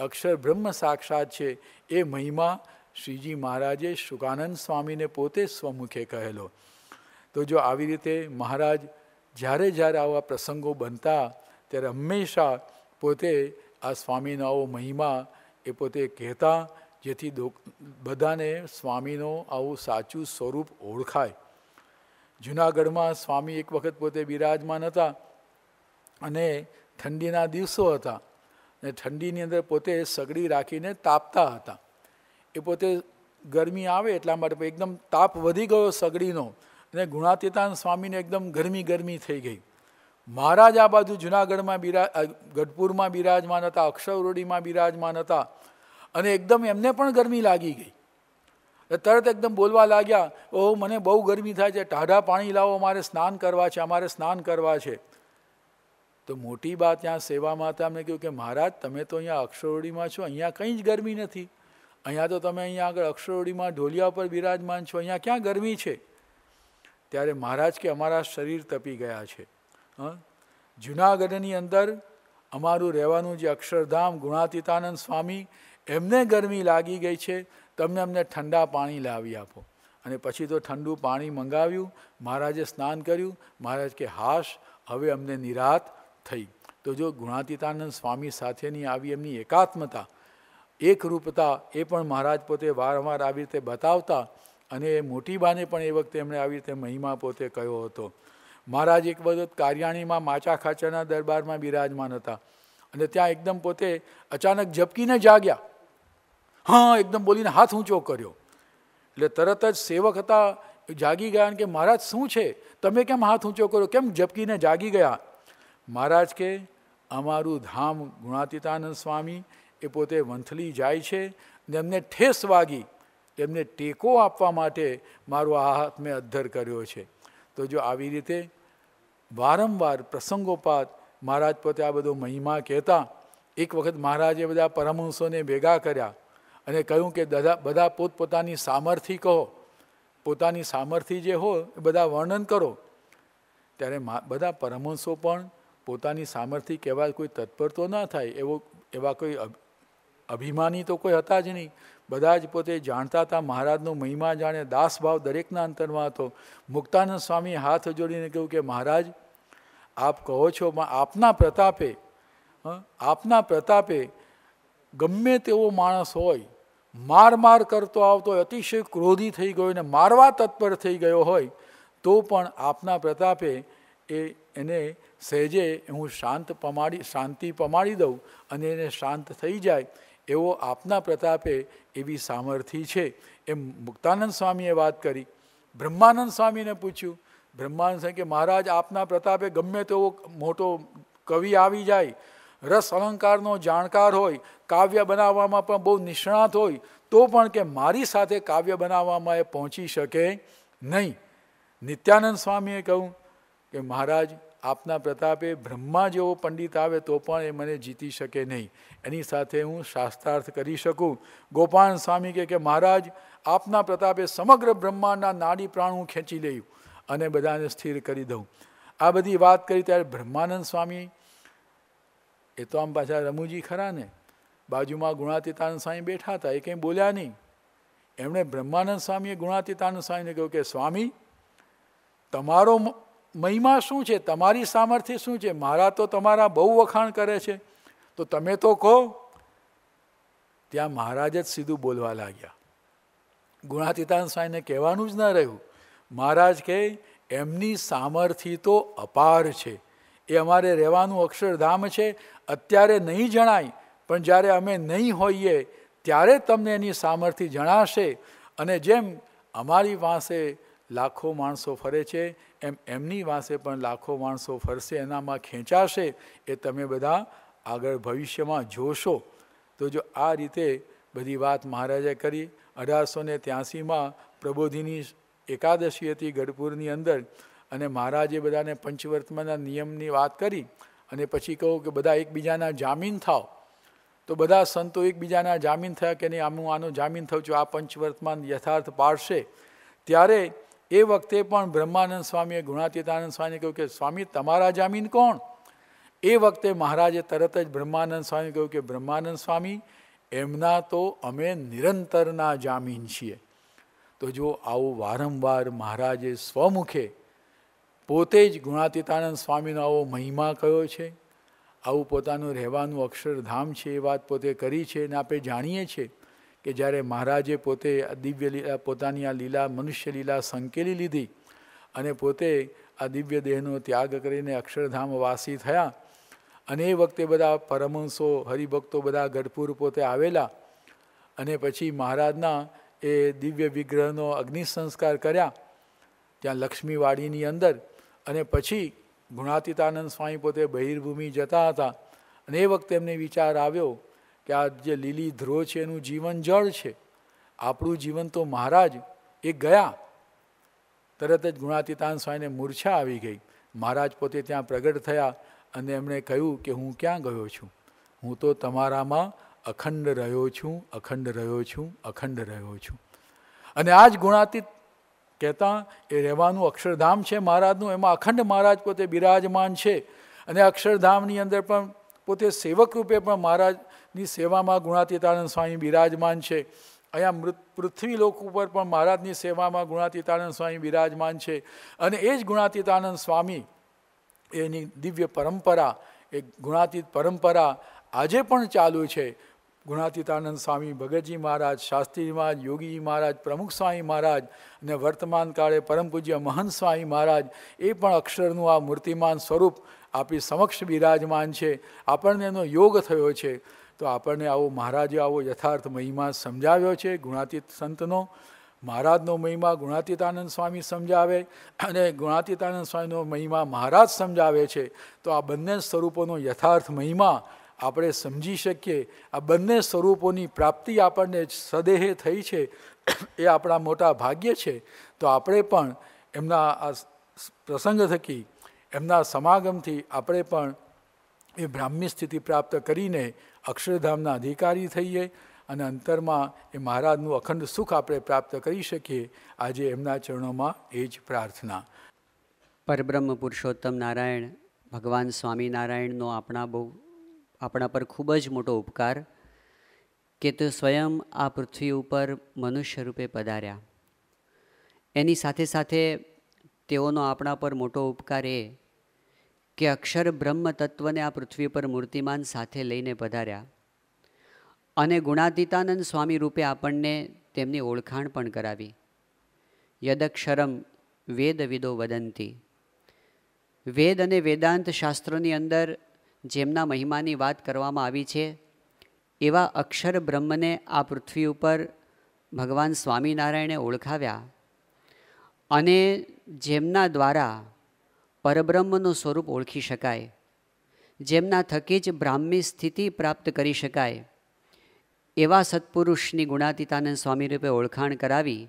અક્ષર બ્રહ્મ સાક્ષાત છે એ મહિમા શ્રીજી મહારાજે શુકાનંદ સ્વામીને પોતે સ્વમુખે કહેલો તો જો આવી રીતે મહારાજ જ્યારે જ્યારે આવા પ્રસંગો બનતા ત્યારે હંમેશા પોતે આ સ્વામીનાઓ મહિમા એ પોતે કહેતા જેથી બધાને સ્વામીનો આવું સાચું સ્વરૂપ ઓળખાય જુનાગઢમાં સ્વામી એક વખત પોતે બિરાજમાન હતા અને ઠંડીના દિવસો હતા અને ઠંડીની અંદર પોતે સગડી રાખીને તાપતા હતા એ પોતે ગરમી આવે એટલા માટે એકદમ તાપ વધી ગયો સગડીનો અને ગુણાતીતાન સ્વામીને એકદમ ગરમી ગરમી થઈ ગઈ મહારાજ આ બાજુ જુનાગઢમાં બિરા ગઢપુરમાં બિરાજમાન હતા અક્ષરરોડીમાં બિરાજમાન હતા અને એકદમ એમને પણ ગરમી લાગી ગઈ તરત એકદમ બોલવા લાગ્યા ઓહો મને બહુ ગરમી થાય છે ટાઢા પાણી લાવો અમારે સ્નાન કરવા છે અમારે સ્નાન કરવા છે તો મોટી બા ત્યાં સેવામાં હતા એમને કહ્યું કે મહારાજ તમે તો અહીંયા અક્ષરોડીમાં છો અહીંયા કંઈ જ ગરમી નથી અહીંયા તો તમે અહીંયા આગળ અક્ષરોડીમાં ઢોલિયા પર બિરાજમાન છો અહીંયા ક્યાં ગરમી છે ત્યારે મહારાજ કે અમારા શરીર તપી ગયા છે જુનાગઢની અંદર અમારું રહેવાનું જે અક્ષરધામ ગુણાતીતાનંદ સ્વામી એમને ગરમી લાગી ગઈ છે તમે અમને ઠંડા પાણી લાવી આપો અને પછી તો ઠંડુ પાણી મંગાવ્યું મહારાજે સ્નાન કર્યું મહારાજ કે હાશ હવે અમને નિરાત થઈ તો જો ગુણાતીતાનંદ સ્વામી સાથેની આવી એમની એકાત્મતા એકરૂપતા એ પણ મહારાજ પોતે વારંવાર આવી રીતે બતાવતા અને એ મોટી બાને પણ એ વખતે એમણે આવી રીતે મહિમા પોતે કહ્યો હતો મહારાજ એક વખત કારિયાણીમાં માચા ખાચાના દરબારમાં બિરાજમાન હતા અને ત્યાં એકદમ પોતે અચાનક ઝપકીને જાગ્યા હા એકદમ બોલીને હાથ ઊંચો કર્યો એટલે તરત જ સેવક હતા જાગી ગયા કે મહારાજ શું છે તમે કેમ હાથ ઊંચો કર્યો કેમ ઝપકીને જાગી ગયા મહારાજ કે અમારું ધામ ગુણાતીતાનંદ સ્વામી એ પોતે વંથલી જાય છે ને એમને ઠેસ વાગી એમને ટેકો આપવા માટે મારો આ હાથ મેં અદ્ધર કર્યો છે તો જો આવી રીતે વારંવાર પ્રસંગોપાત મહારાજ પોતે આ બધો મહિમા કહેતા એક વખત મહારાજે બધા પરમહંસોને ભેગા કર્યા અને કહ્યું કે બધા બધા પોતપોતાની સામર્થિ કહો પોતાની સામર્થિ જે હો એ બધા વર્ણન કરો ત્યારે બધા પરમહંસો પણ પોતાની સામર્થિ કહેવા કોઈ તત્પર તો ના થાય એવો એવા કોઈ અભિમાની તો કોઈ હતા જ નહીં બધા જ પોતે જાણતા હતા મહારાજનો મહિમા જાણે દાસભાવ દરેકના અંતરમાં હતો મુક્તાનંદ સ્વામી હાથ જોડીને કહ્યું કે મહારાજ આપ કહો છો આપના પ્રતાપે આપના પ્રતાપે ગમે તેવો માણસ હોય માર માર કરતો આવતો અતિશય ક્રોધી થઈ ગયો અને મારવા તત્પર થઈ ગયો હોય તો પણ આપના પ્રતાપે એ એને સહેજે હું શાંત પમાડી શાંતિ પમાડી દઉં અને એને શાંત થઈ જાય એવો આપના પ્રતાપે એવી સામર્થિ છે એમ મુક્તાનંદ સ્વામીએ વાત કરી બ્રહ્માનંદ સ્વામીને પૂછ્યું બ્રહ્માનંદ સ્વામી કે મહારાજ આપના પ્રતાપે ગમે તેવો મોટો કવિ આવી જાય રસ અલંકારનો જાણકાર હોય કાવ્ય બનાવવામાં પણ બહુ નિષ્ણાત હોય તો પણ કે મારી સાથે કાવ્ય બનાવવામાં એ પહોંચી શકે નહીં નિત્યાનંદ સ્વામીએ કહું કે મહારાજ આપના પ્રતાપે બ્રહ્મા જેવો પંડિત આવે તો પણ એ મને જીતી શકે નહીં એની સાથે હું શાસ્ત્રાર્થ કરી શકું ગોપાલ સ્વામી કહે કે મહારાજ આપના પ્રતાપે સમગ્ર બ્રહ્માંડના નાડી પ્રાણ હું ખેંચી લઈ અને બધાને સ્થિર કરી દઉં આ બધી વાત કરી ત્યારે બ્રહ્માનંદ સ્વામી એ તો આમ પાછા રમુજી ખરા ને બાજુમાં ગુણાતીતાનંદ સ્વામી બેઠા હતા એ કંઈ બોલ્યા નહીં એમણે બ્રહ્માનંદ સ્વામીએ ગુણાતીતાનંદ સ્વામીને કહ્યું કે સ્વામી તમારો મહિમા શું છે તમારી સામર્થ્ય શું છે મારા તો તમારા બહુ વખાણ કરે છે તો તમે તો કહો ત્યાં મહારાજ જ સીધું બોલવા લાગ્યા ગુણાતીતાન સ્વામીને કહેવાનું જ ન રહ્યું મહારાજ કહે એમની સામર્થ્ય તો અપાર છે એ અમારે રહેવાનું અક્ષરધામ છે અત્યારે નહીં જણાય પણ જ્યારે અમે નહીં હોઈએ ત્યારે તમને એની સામર્થ્ય જણાશે અને જેમ અમારી પાસે લાખો માણસો ફરે છે એમ એમની પાસે પણ લાખો માણસો ફરશે એનામાં ખેંચાશે એ તમે બધા આગળ ભવિષ્યમાં જોશો તો જો આ રીતે બધી વાત મહારાજે કરી અઢારસો ને ત્યાસીમાં પ્રબોધિની એકાદશી હતી ગઢપુરની અંદર અને મહારાજે બધાને પંચવર્તમાના નિયમની વાત કરી અને પછી કહું કે બધા એકબીજાના જામીન થાવ તો બધા સંતો એકબીજાના જામીન થયા કે નહીં આમ હું આનું જામીન થઉં છું આ પંચવર્તમાન યથાર્થ પાડશે ત્યારે એ વખતે પણ બ્રહ્માનંદ સ્વામીએ ગુણાતીતાનંદ સ્વામીએ કહ્યું કે સ્વામી તમારા જામીન કોણ એ વખતે મહારાજે તરત જ બ્રહ્માનંદ સ્વામી કહ્યું કે બ્રહ્માનંદ સ્વામી એમના તો અમે નિરંતરના જામીન છીએ તો જો આવું વારંવાર મહારાજે સ્વમુખે પોતે જ ગુણાતીતાનંદ સ્વામીનો આવો મહિમા કયો છે આવું પોતાનું રહેવાનું અક્ષરધામ છે એ વાત પોતે કરી છે અને આપણે જાણીએ છીએ કે જ્યારે મહારાજે પોતે દિવ્ય લીલા પોતાની આ લીલા મનુષ્ય લીલા સંકેલી લીધી અને પોતે આ દિવ્ય દેહનો ત્યાગ કરીને અક્ષરધામ વાસી થયા અને એ વખતે બધા પરમહંસો હરિભક્તો બધા ગઢપુર પોતે આવેલા અને પછી મહારાજના એ દિવ્ય વિગ્રહનો અગ્નિ સંસ્કાર કર્યા ત્યાં લક્ષ્મીવાડીની અંદર અને પછી ગુણાતીતાનંદ સ્વામી પોતે બહિર્ભૂમિ જતા હતા અને એ વખતે એમને વિચાર આવ્યો કે આ જે લીલી ધ્રો છે એનું જીવન જળ છે આપણું જીવન તો મહારાજ એ ગયા તરત જ ગુણાતીતાન સ્વાઈને મૂર્છા આવી ગઈ મહારાજ પોતે ત્યાં પ્રગટ થયા અને એમણે કહ્યું કે હું ક્યાં ગયો છું હું તો તમારામાં અખંડ રહ્યો છું અખંડ રહ્યો છું અખંડ રહ્યો છું અને આ જ ગુણાતીત કહેતા એ રહેવાનું અક્ષરધામ છે મહારાજનું એમાં અખંડ મહારાજ પોતે બિરાજમાન છે અને અક્ષરધામની અંદર પણ પોતે સેવક રૂપે પણ મહારાજ ની સેવામાં ગુણાતીતાનંદ સ્વામી બિરાજમાન છે અહીંયા મૃત પૃથ્વી લોક ઉપર પણ મહારાજની સેવામાં ગુણાતીતાનંદ સ્વામી બિરાજમાન છે અને એ જ ગુણાતીતાનંદ સ્વામી એની દિવ્ય પરંપરા એ ગુણાતીત પરંપરા આજે પણ ચાલુ છે ગુણાતીતાનંદ સ્વામી ભગતજી મહારાજ શાસ્ત્રી મહારાજ યોગીજી મહારાજ પ્રમુખ સ્વામી મહારાજ અને વર્તમાન કાળે પરમ પૂજ્ય મહંત સ્વામી મહારાજ એ પણ અક્ષરનું આ મૂર્તિમાન સ્વરૂપ આપણી સમક્ષ બિરાજમાન છે આપણને એનો યોગ થયો છે તો આપણને આવો મહારાજે આવો યથાર્થ મહિમા સમજાવ્યો છે ગુણાતીત સંતનો મહારાજનો મહિમા ગુણાતીતાનંદ સ્વામી સમજાવે અને ગુણાતીતાનંદ સ્વામીનો મહિમા મહારાજ સમજાવે છે તો આ બંને સ્વરૂપોનો યથાર્થ મહિમા આપણે સમજી શકીએ આ બંને સ્વરૂપોની પ્રાપ્તિ આપણને સદેહે થઈ છે એ આપણા મોટા ભાગ્ય છે તો આપણે પણ એમના આ પ્રસંગ થકી એમના સમાગમથી આપણે પણ એ બ્રાહ્મી સ્થિતિ પ્રાપ્ત કરીને અક્ષરધામના અધિકારી થઈએ અને અંતરમાં એ મહારાજનું અખંડ સુખ આપણે પ્રાપ્ત કરી શકીએ આજે એમના ચરણોમાં એ જ પ્રાર્થના પરબ્રહ્મ પુરુષોત્તમ નારાયણ ભગવાન સ્વામિનારાયણનો આપણા બહુ આપણા પર ખૂબ જ મોટો ઉપકાર કે તે સ્વયં આ પૃથ્વી ઉપર મનુષ્ય રૂપે પધાર્યા એની સાથે સાથે તેઓનો આપણા પર મોટો ઉપકાર એ કે અક્ષર બ્રહ્મ તત્વને આ પૃથ્વી પર મૂર્તિમાન સાથે લઈને પધાર્યા અને ગુણાતીતાનંદ સ્વામી રૂપે આપણને તેમની ઓળખાણ પણ કરાવી યદક્ષરમ વેદવિદો વદંતી વેદ અને વેદાંત શાસ્ત્રોની અંદર જેમના મહિમાની વાત કરવામાં આવી છે એવા અક્ષર બ્રહ્મને આ પૃથ્વી ઉપર ભગવાન સ્વામિનારાયણે ઓળખાવ્યા અને જેમના દ્વારા પરબ્રહ્મનું સ્વરૂપ ઓળખી શકાય જેમના થકી જ બ્રાહ્મી સ્થિતિ પ્રાપ્ત કરી શકાય એવા સત્પુરુષની ગુણાતીતાનંદ સ્વામી રૂપે ઓળખાણ કરાવી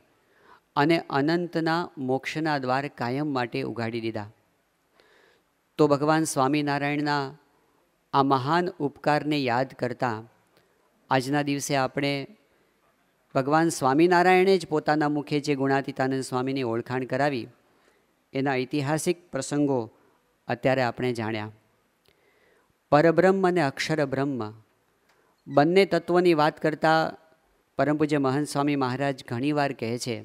અને અનંતના મોક્ષના દ્વાર કાયમ માટે ઉગાડી દીધા તો ભગવાન સ્વામિનારાયણના આ મહાન ઉપકારને યાદ કરતાં આજના દિવસે આપણે ભગવાન સ્વામિનારાયણે જ પોતાના મુખે જે ગુણાતીતાનંદ સ્વામીની ઓળખાણ કરાવી એના ઐતિહાસિક પ્રસંગો અત્યારે આપણે જાણ્યા પરબ્રહ્મ અને અક્ષર બ્રહ્મ બંને તત્વોની વાત કરતાં પરમ પૂજ્ય મહંત સ્વામી મહારાજ ઘણીવાર કહે છે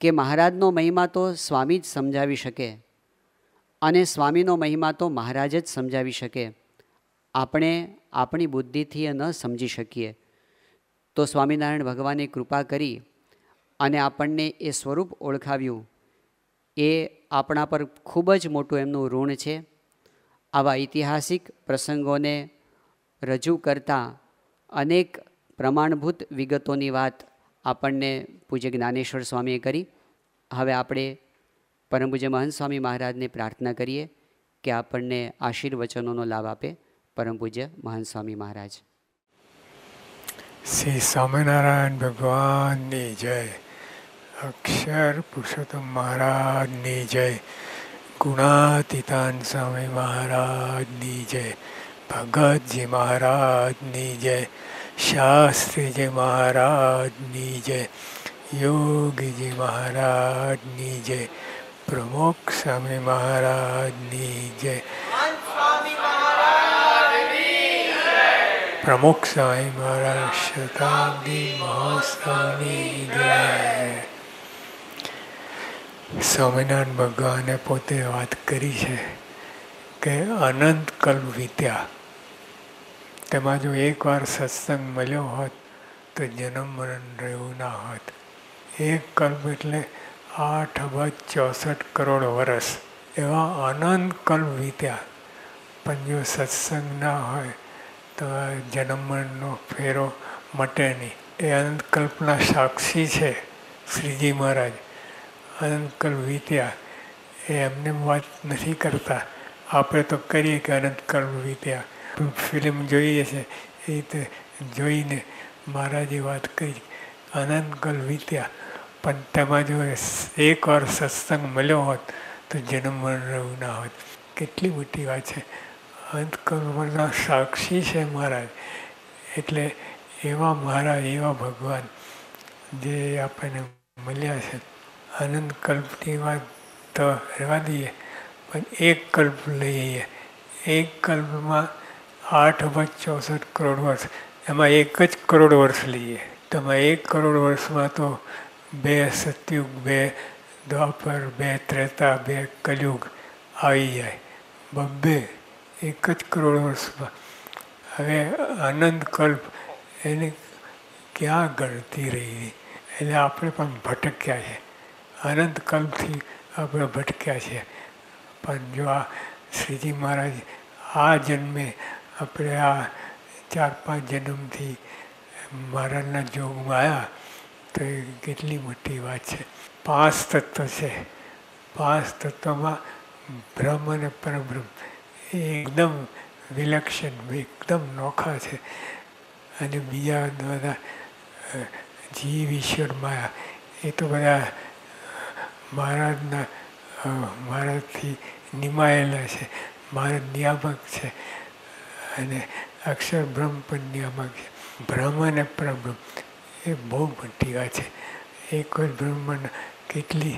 કે મહારાજનો મહિમા તો સ્વામી જ સમજાવી શકે અને સ્વામીનો મહિમા તો મહારાજ જ સમજાવી શકે આપણે આપણી બુદ્ધિથી ન સમજી શકીએ તો સ્વામિનારાયણ ભગવાને કૃપા કરી અને આપણને એ સ્વરૂપ ઓળખાવ્યું એ આપણા પર ખૂબ જ મોટું એમનું ઋણ છે આવા ઐતિહાસિક પ્રસંગોને રજૂ કરતા અનેક પ્રમાણભૂત વિગતોની વાત આપણને પૂજ્ય જ્ઞાનેશ્વર સ્વામીએ કરી હવે આપણે પરમ પૂજ્ય મહંત સ્વામી મહારાજને પ્રાર્થના કરીએ કે આપણને આશીર્વચનોનો લાભ આપે પરમ પૂજ્ય મહંત સ્વામી મહારાજ શ્રી સ્વામિનારાયણ ભગવાનની જય अक्षर पुरुषोत्तम महाराज ने जय गुणातीतान स्वामी महाराज ने जय भगत जी महाराज ने जय शास्त्री जी महाराज ने जय योग जी महाराज ने जय प्रमुख स्वामी महाराज ने जय प्रमुख साई महाराज शताब्दी महोत्सव સ્વામિનારાયણ ભગવાને પોતે વાત કરી છે કે અનંત કલ્પ વીત્યા તેમાં જો એકવાર સત્સંગ મળ્યો હોત તો જન્મ મરણ રહ્યું ના હોત એક કલ્પ એટલે આઠ અબજ ચોસઠ કરોડ વર્ષ એવા અનંત કલ્પ વિત્યા પણ જો સત્સંગ ના હોય તો જન્મ મરણનો ફેરો મટે નહીં એ અનંત કલ્પના સાક્ષી છે શ્રીજી મહારાજ અનંતકલ વીત્યા એ એમને વાત નથી કરતા આપણે તો કરીએ કે અનંતકાળ વીત્યા ફિલ્મ જોઈએ છે એ રીતે જોઈને મારા જે વાત કરી અનંતકલ વીત્યા પણ તેમાં જો એક વાર સત્સંગ મળ્યો હોત તો જન્મ મરણ રહ્યું ના હોત કેટલી મોટી વાત છે અંતકર્મના સાક્ષી છે મહારાજ એટલે એવા મહારાજ એવા ભગવાન જે આપણને મળ્યા છે આનંદ કલ્પની વાત તો રહેવા દઈએ પણ એક કલ્પ લઈ જઈએ એક કલ્પમાં આઠ અબજ ચોસઠ કરોડ વર્ષ એમાં એક જ કરોડ વર્ષ લઈએ તો એમાં એક કરોડ વર્ષમાં તો બે સત્યુગ બે દ્વાપર બે ત્રેતા બે કલયુગ આવી જાય બબ્બે એક જ કરોડ વર્ષમાં હવે આનંદ કલ્પ એને ક્યાં ગણતી રહી એટલે આપણે પણ ભટક્યા છે અનંત કલ્પથી આપણે ભટક્યા છે પણ જો આ શ્રીજી મહારાજ આ જન્મે આપણે આ ચાર પાંચ જન્મથી મહારાજના જોગમાં આવ્યા તો એ કેટલી મોટી વાત છે પાંચ તત્વ છે પાંચ તત્વમાં બ્રહ્મ અને પરબ્રહ્મ એ એકદમ વિલક્ષણ એકદમ નોખા છે અને બીજા બધા જીવ ઈશ્વર માયા એ તો બધા મહારાજના મહારાજથી નિમાયેલા છે મહારાજ નિયામક છે અને અક્ષર બ્રહ્મ પણ નિયામક છે બ્રહ્મ અને પ્રબ્રહ્મ એ બહુ મોટી વાત છે એક જ બ્રહ્મના કેટલી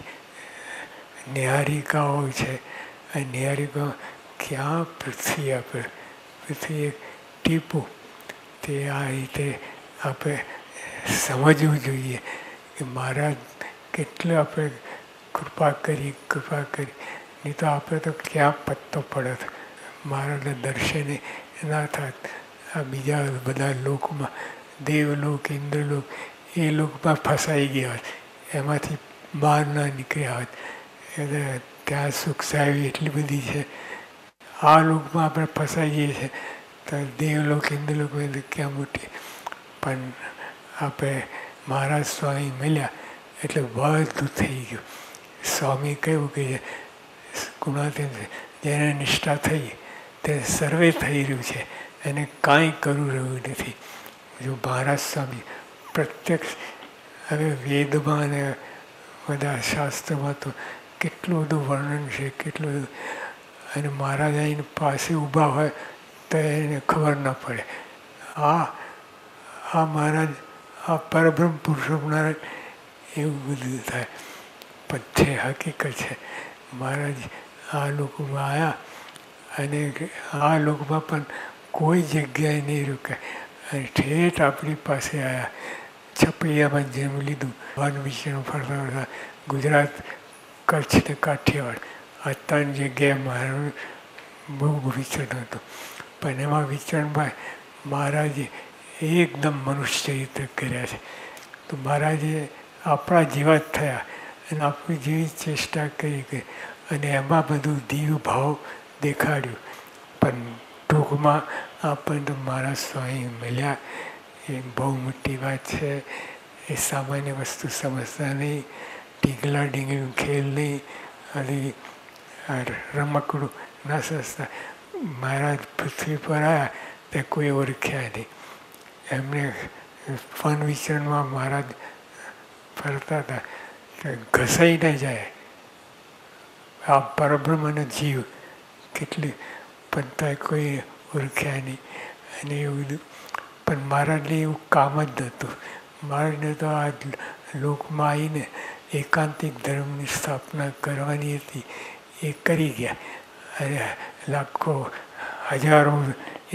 નિહારિકાઓ છે અને નિહારિકાઓ ક્યાં પૃથ્વી આપે પૃથ્વી એક ટીપું તે આ રીતે આપણે સમજવું જોઈએ કે મહારાજ કેટલું આપણે કૃપા કરી કૃપા કરી નહીં તો આપણે તો ક્યાં પત્તો પડત મારાના દર્શને ના થાત આ બીજા બધા લોકમાં દેવલોક ઇન્દ્રલોક એ લોકમાં ફસાઈ ગયા હોત એમાંથી બહાર ના નીકળ્યા હોત એટલે ત્યાં સુખ સાવી એટલી બધી છે આ લોકમાં આપણે ફસાઈ જઈએ છીએ તો દેવલોક ઇન્દ્રલોક ક્યાં મોટી પણ આપણે મહારાજ સ્વામી મળ્યા એટલે વધુ થઈ ગયું સ્વામી કહ્યું કે ગુણાતીત જેને નિષ્ઠા થઈ તે સર્વે થઈ રહ્યું છે એને કાંઈ કરવું રહ્યું નથી જો મહારાજ સ્વામી પ્રત્યક્ષ હવે વેદમાં અને બધા શાસ્ત્રમાં તો કેટલું બધું વર્ણન છે કેટલું બધું અને મહારાજ આવીને પાસે ઊભા હોય તો એને ખબર ન પડે આ આ મહારાજ આ પરબ્રહ્મ પુરુષો મહારાજ એવું બધું થાય પણ છે હકીકત છે મહારાજ આ લોકમાં આવ્યા અને આ લોકમાં પણ કોઈ જગ્યાએ નહીં રોકાય અને ઠેઠ આપણી પાસે આવ્યા છપૈયામાં જેમ લીધું વન વિષ્ણુ ફરતા ફરતા ગુજરાત કચ્છ ને કાઠિયાવાડ આ ત્રણ જગ્યાએ મારું બહુ વિચરણ હતું પણ એમાં વિચરણમાં મહારાજે એકદમ મનુષ્ય યુદ્ધ કર્યા છે તો મહારાજે આપણા જેવા જ થયા અને રાખવી જેવી ચેષ્ટા કરી ગઈ અને એમાં બધું દીવ ભાવ દેખાડ્યું પણ ટૂંકમાં આપણને મારા સ્વામી મળ્યા એ બહુ મોટી વાત છે એ સામાન્ય વસ્તુ સમજતા નહીં ઢીંગલા ઢીંગલીનું ખેલ નહીં અને રમકડું ના સમજતા મહારાજ પૃથ્વી પર આવ્યા તે કોઈ ઓળખ્યા નહીં એમને ફન વિચરણમાં મહારાજ ફરતા હતા ઘસાઈ ન જાય આ પરબ્રહ્મ જીવ કેટલી પણ તો કોઈ ઓળખ્યા નહીં અને એવું બધું પણ લઈ એવું કામ જ નહોતું મહારાજને તો આ લોકમાં આવીને એકાંતિક ધર્મની સ્થાપના કરવાની હતી એ કરી ગયા અને લાખો હજારો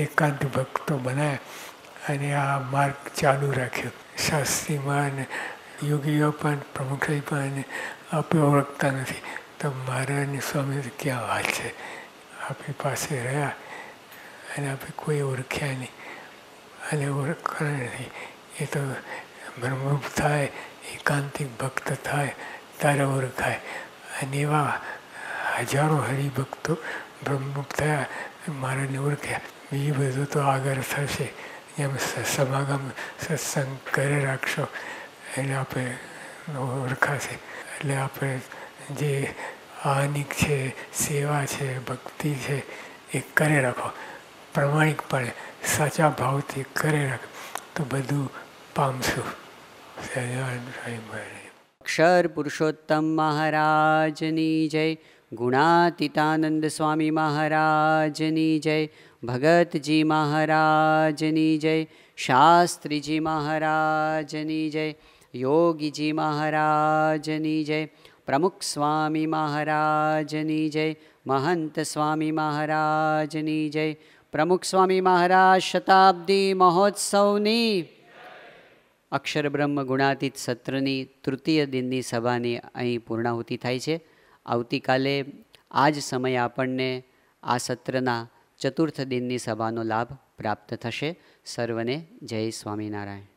એકાંત ભક્તો બનાવ્યા અને આ માર્ગ ચાલુ રાખ્યો શાસ્ત્રીમાં અને યોગીઓ પણ પ્રમુખ પણ આપણે ઓળખતા નથી તો મહારાજની સ્વામી ક્યાં વાત છે આપણી પાસે રહ્યા અને આપણે કોઈ ઓળખ્યા નહીં અને ઓળખતા નથી એ તો બ્રહ્મરૂપ થાય એકાંતિક ભક્ત થાય ત્યારે ઓળખાય અને એવા હજારો હરિભક્તો બ્રહ્મરૂપ થયા મારાને ઓળખ્યા બીજું બધું તો આગળ થશે એમ સમાગમ સત્સંગ કરે રાખશો એટલે આપણે ઓળખાશે એટલે આપણે જે આનિક છે સેવા છે ભક્તિ છે એ કરી રાખો પ્રમાણિકપણે સાચા ભાવથી કરી રાખો તો બધું પામશું અક્ષર પુરુષોત્તમ મહારાજની જય ગુણાતીતાનંદ સ્વામી મહારાજની જય ભગતજી મહારાજની જય શાસ્ત્રીજી મહારાજની જય યોગીજી મહારાજની જય પ્રમુખ સ્વામી મહારાજની જય મહંત સ્વામી મહારાજની જય પ્રમુખ સ્વામી મહારાજ શતાબ્દી મહોત્સવની અક્ષર બ્રહ્મ ગુણાતીત સત્રની તૃતીય દિનની સભાની અહીં પૂર્ણાહુતિ થાય છે આવતીકાલે આ જ સમયે આપણને આ સત્રના ચતુર્થ દિનની સભાનો લાભ પ્રાપ્ત થશે સર્વને જય સ્વામિનારાયણ